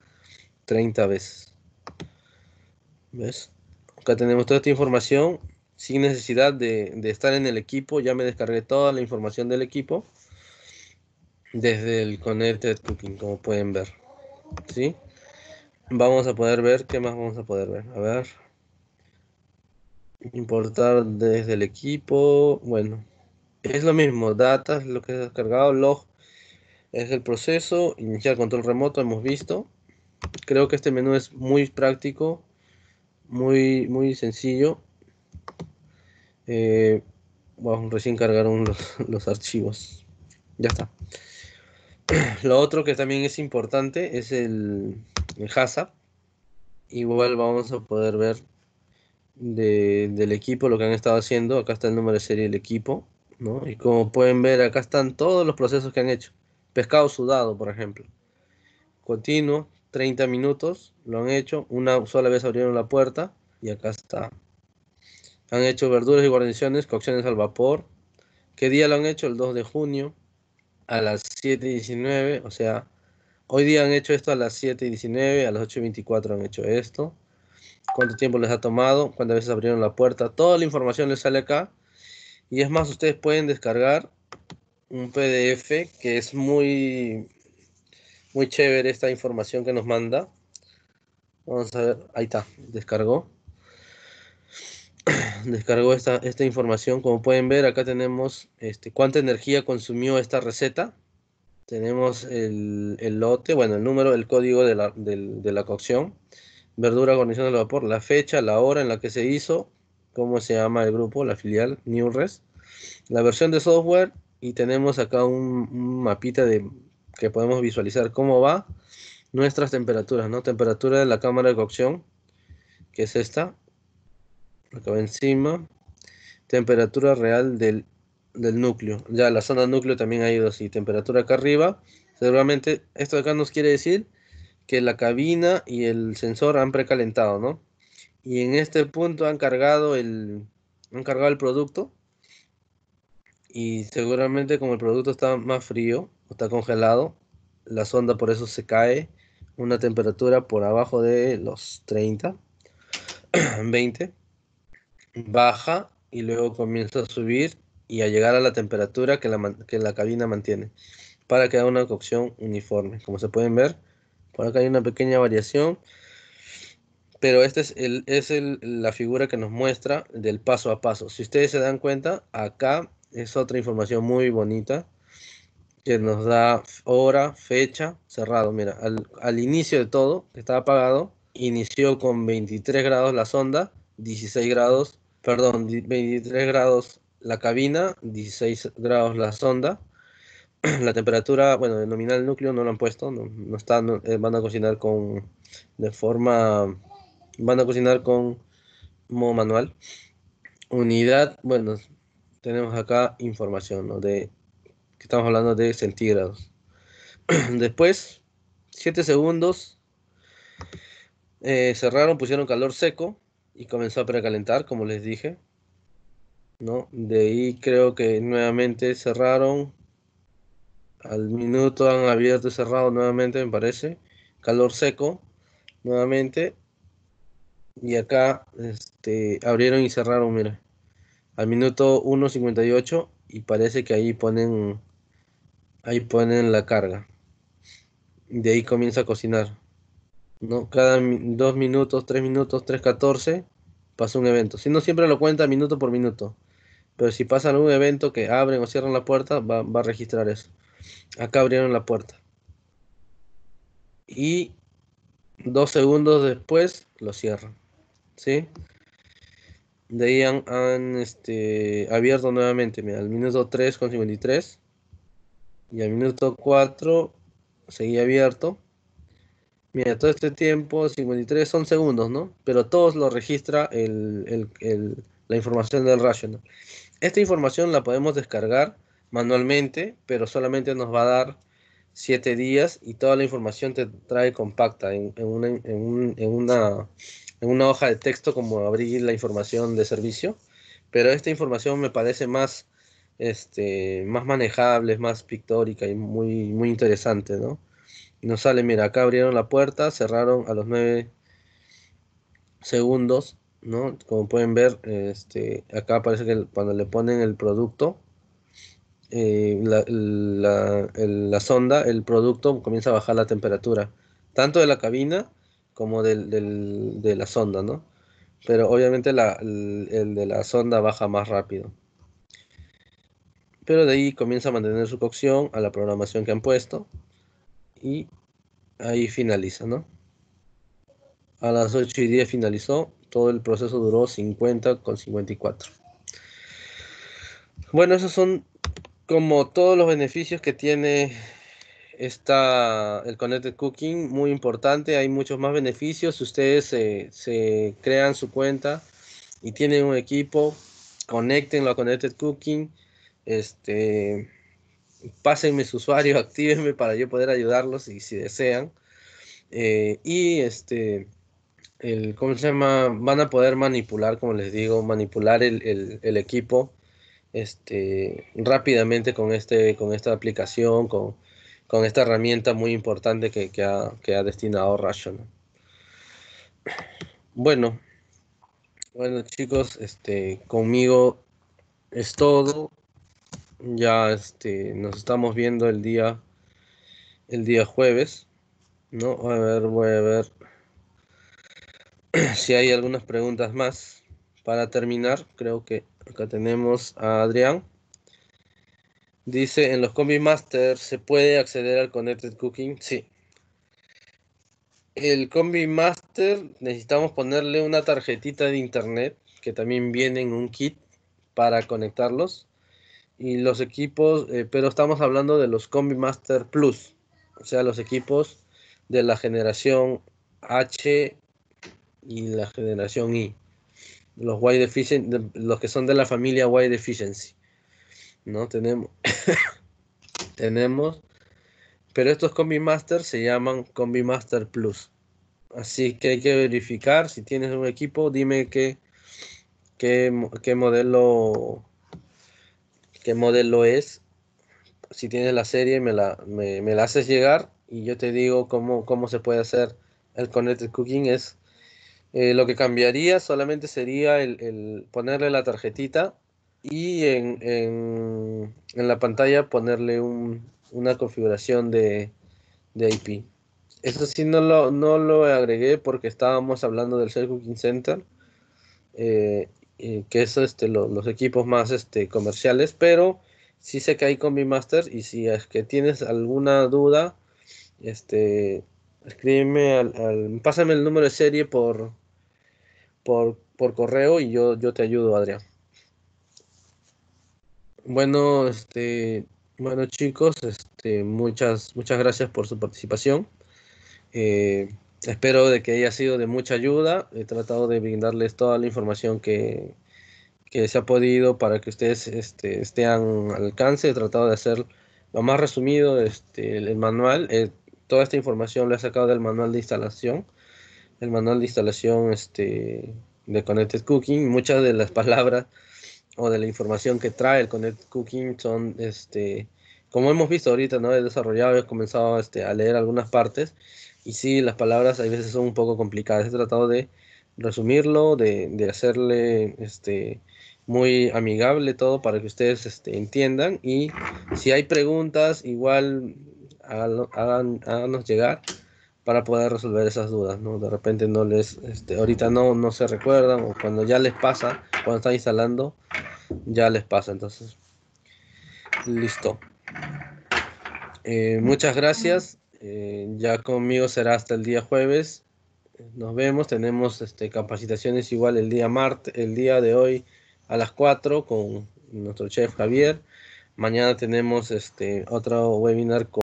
30 veces. ¿Ves? Acá tenemos toda esta información sin necesidad de, estar en el equipo. Ya me descargué toda la información del equipo desde el Connected Cooking, como pueden ver. ¿Sí? Vamos a poder ver, ¿qué más vamos a poder ver? A ver. Importar desde el equipo. Bueno, es lo mismo. Data lo que he descargado. Log es el proceso. Iniciar control remoto, hemos visto. Creo que este menú es muy práctico, muy, muy sencillo bueno, eh, recién cargaron los, archivos. Ya está. Lo otro que también es importante es el, el Igual vamos a poder ver del equipo lo que han estado haciendo. Acá está el número de serie del equipo. Y como pueden ver, acá están todos los procesos que han hecho. Pescado sudado, por ejemplo. Continuo, 30 minutos, lo han hecho. Una sola vez abrieron la puerta y acá está han hecho verduras y guarniciones, cocciones al vapor. ¿Qué día lo han hecho? El 2 de junio a las 7 y 19. O sea, hoy día han hecho esto a las 7 y a las 8 y 24 han hecho esto. ¿Cuánto tiempo les ha tomado? ¿Cuántas veces abrieron la puerta? Toda la información les sale acá. Y es más, ustedes pueden descargar un PDF que es muy, muy chévere esta información que nos manda. Vamos a ver, ahí está, descargó. descargó esta, esta información. Como pueden ver, acá tenemos este, cuánta energía consumió esta receta. Tenemos el, lote, bueno, el número, el código de la, cocción, verdura, guarnición al vapor, la fecha, la hora en la que se hizo, cómo se llama el grupo, la filial, Newres, la versión de software y tenemos acá un, un mapita de que podemos visualizar cómo va nuestras temperaturas, ¿no? Temperatura de la cámara de cocción, que es esta, acá encima, temperatura real del, núcleo. Ya la sonda núcleo también ha ido así, temperatura acá arriba. Seguramente esto acá nos quiere decir que la cabina y el sensor han precalentado, ¿no? Y en este punto han cargado el, han cargado el producto y seguramente como el producto está más frío está congelado, la sonda por eso se cae una temperatura por abajo de los 30, 20 baja y luego comienza a subir y a llegar a la temperatura que la, cabina mantiene para que haya una cocción uniforme. Como se pueden ver, por acá hay una pequeña variación, pero esta es, es la figura que nos muestra del paso a paso. Si ustedes se dan cuenta, acá es otra información muy bonita que nos da hora, fecha, cerrado. Mira, al, inicio de todo, que estaba apagado, inició con 23 grados la sonda 16 grados, perdón, 23 grados la cabina, 16 grados la sonda. La temperatura, bueno, denominar nominal núcleo no lo han puesto, no, eh, van a cocinar con, de forma, van a cocinar con modo manual. Unidad, bueno, tenemos acá información, De, que estamos hablando de centígrados. Después, 7 segundos, eh, cerraron, pusieron calor seco, y comenzó a precalentar, como les dije. ¿no? De ahí creo que nuevamente cerraron. Al minuto han abierto y cerrado nuevamente, me parece. Calor seco, nuevamente. Y acá este, abrieron y cerraron, mira. Al minuto 1.58 y parece que ahí ponen, ahí ponen la carga. De ahí comienza a cocinar. ¿no? Cada dos minutos, tres minutos, tres catorce, pasa un evento. Si no siempre lo cuenta minuto por minuto, pero si pasa algún evento que abren o cierran la puerta, va, va a registrar eso. Acá abrieron la puerta. Y dos segundos después lo cierran. ¿Sí? De ahí han, este, abierto nuevamente, mira, al minuto 3,53. con y al minuto 4 seguía abierto Mira, todo este tiempo, 53 son segundos, ¿no? Pero todos lo registra la información del Rational. Esta información la podemos descargar manualmente, pero solamente nos va a dar 7 días y toda la información te trae compacta en, en, una, hoja de texto como abrir la información de servicio. Pero esta información me parece más, este, más manejable, más pictórica y muy, muy interesante, ¿no? nos sale, mira, acá abrieron la puerta, cerraron a los 9 segundos, ¿no? Como pueden ver, este, acá parece que cuando le ponen el producto, eh, la, sonda, el producto comienza a bajar la temperatura, tanto de la cabina como del, de la sonda, ¿no? Pero obviamente el de la sonda baja más rápido. Pero de ahí comienza a mantener su cocción a la programación que han puesto y ahí finaliza, ¿no? A las 8 y 10 finalizó, todo el proceso duró 50 con 54. Bueno, esos son como todos los beneficios que tiene está el Connected Cooking, muy importante, hay muchos más beneficios, ustedes se, crean su cuenta y tienen un equipo, conéctenlo a Connected Cooking, este, pásenme su usuario, actívenme para yo poder ayudarlos si desean. Eh, y este, el, ¿cómo se llama? Van a poder manipular, como les digo, manipular el, equipo este, rápidamente con, este, con esta aplicación, con, esta herramienta muy importante que, ha, destinado Rational. Bueno, bueno chicos, este, conmigo es todo. Ya este, nos estamos viendo el día, el día jueves. ¿no? A ver, voy a ver si hay algunas preguntas más. Para terminar, creo que acá tenemos a Adrián. Dice, en los Combi Master se puede acceder al Connected Cooking. Sí. El Combi Master necesitamos ponerle una tarjetita de internet que también viene en un kit para conectarlos y los equipos, eh, pero estamos hablando de los Combi Master Plus, o sea, los equipos de la generación H y la generación I, los y los que son de la familia Y Deficiency, ¿no? Tenemos, tenemos, pero estos Combi Master se llaman Combi Master Plus, así que hay que verificar si tienes un equipo, dime qué, qué, qué modelo qué modelo es. Si tienes la serie, me la, me, me la haces llegar y yo te digo cómo, cómo se puede hacer el Connected Cooking. Es eh, lo que cambiaría solamente sería el, el ponerle la tarjetita y en, en, en la pantalla ponerle un, una configuración de, de, IP. Eso sí no lo, no lo agregué porque estábamos hablando del ser Cooking Center eh, eh, que es este, los equipos más este, comerciales, pero sí sé que hay mi master y si es que tienes alguna duda, este, escríbeme, al, pásame el número de serie por, por, por correo y yo, yo te ayudo, Adrián. Bueno, este, bueno chicos, este, muchas, muchas gracias por su participación. Eh, espero de que haya sido de mucha ayuda. He tratado de brindarles toda la información que, que se ha podido para que ustedes este, estén al alcance. He tratado de hacer lo más resumido este, el, manual. Eh, toda esta información la he sacado del manual de instalación. El manual de instalación este, de Connected Cooking. Muchas de las palabras o de la información que trae el Connected Cooking son, este, como hemos visto ahorita, ¿no? he desarrollado, he comenzado este, a leer algunas partes y sí, las palabras a veces son un poco complicadas. He tratado de resumirlo, de, hacerle este, muy amigable todo para que ustedes este, entiendan. Y si hay preguntas, igual hagan, háganos llegar para poder resolver esas dudas, ¿no? De repente no les, este, ahorita no, no se recuerdan o cuando ya les pasa, cuando están instalando, ya les pasa. Entonces, listo. Eh, muchas gracias. Eh, ya conmigo será hasta el día jueves. Nos vemos. Tenemos este, capacitaciones igual el día martes, el día de hoy a las 4 con nuestro chef Javier. Mañana tenemos este otro webinar con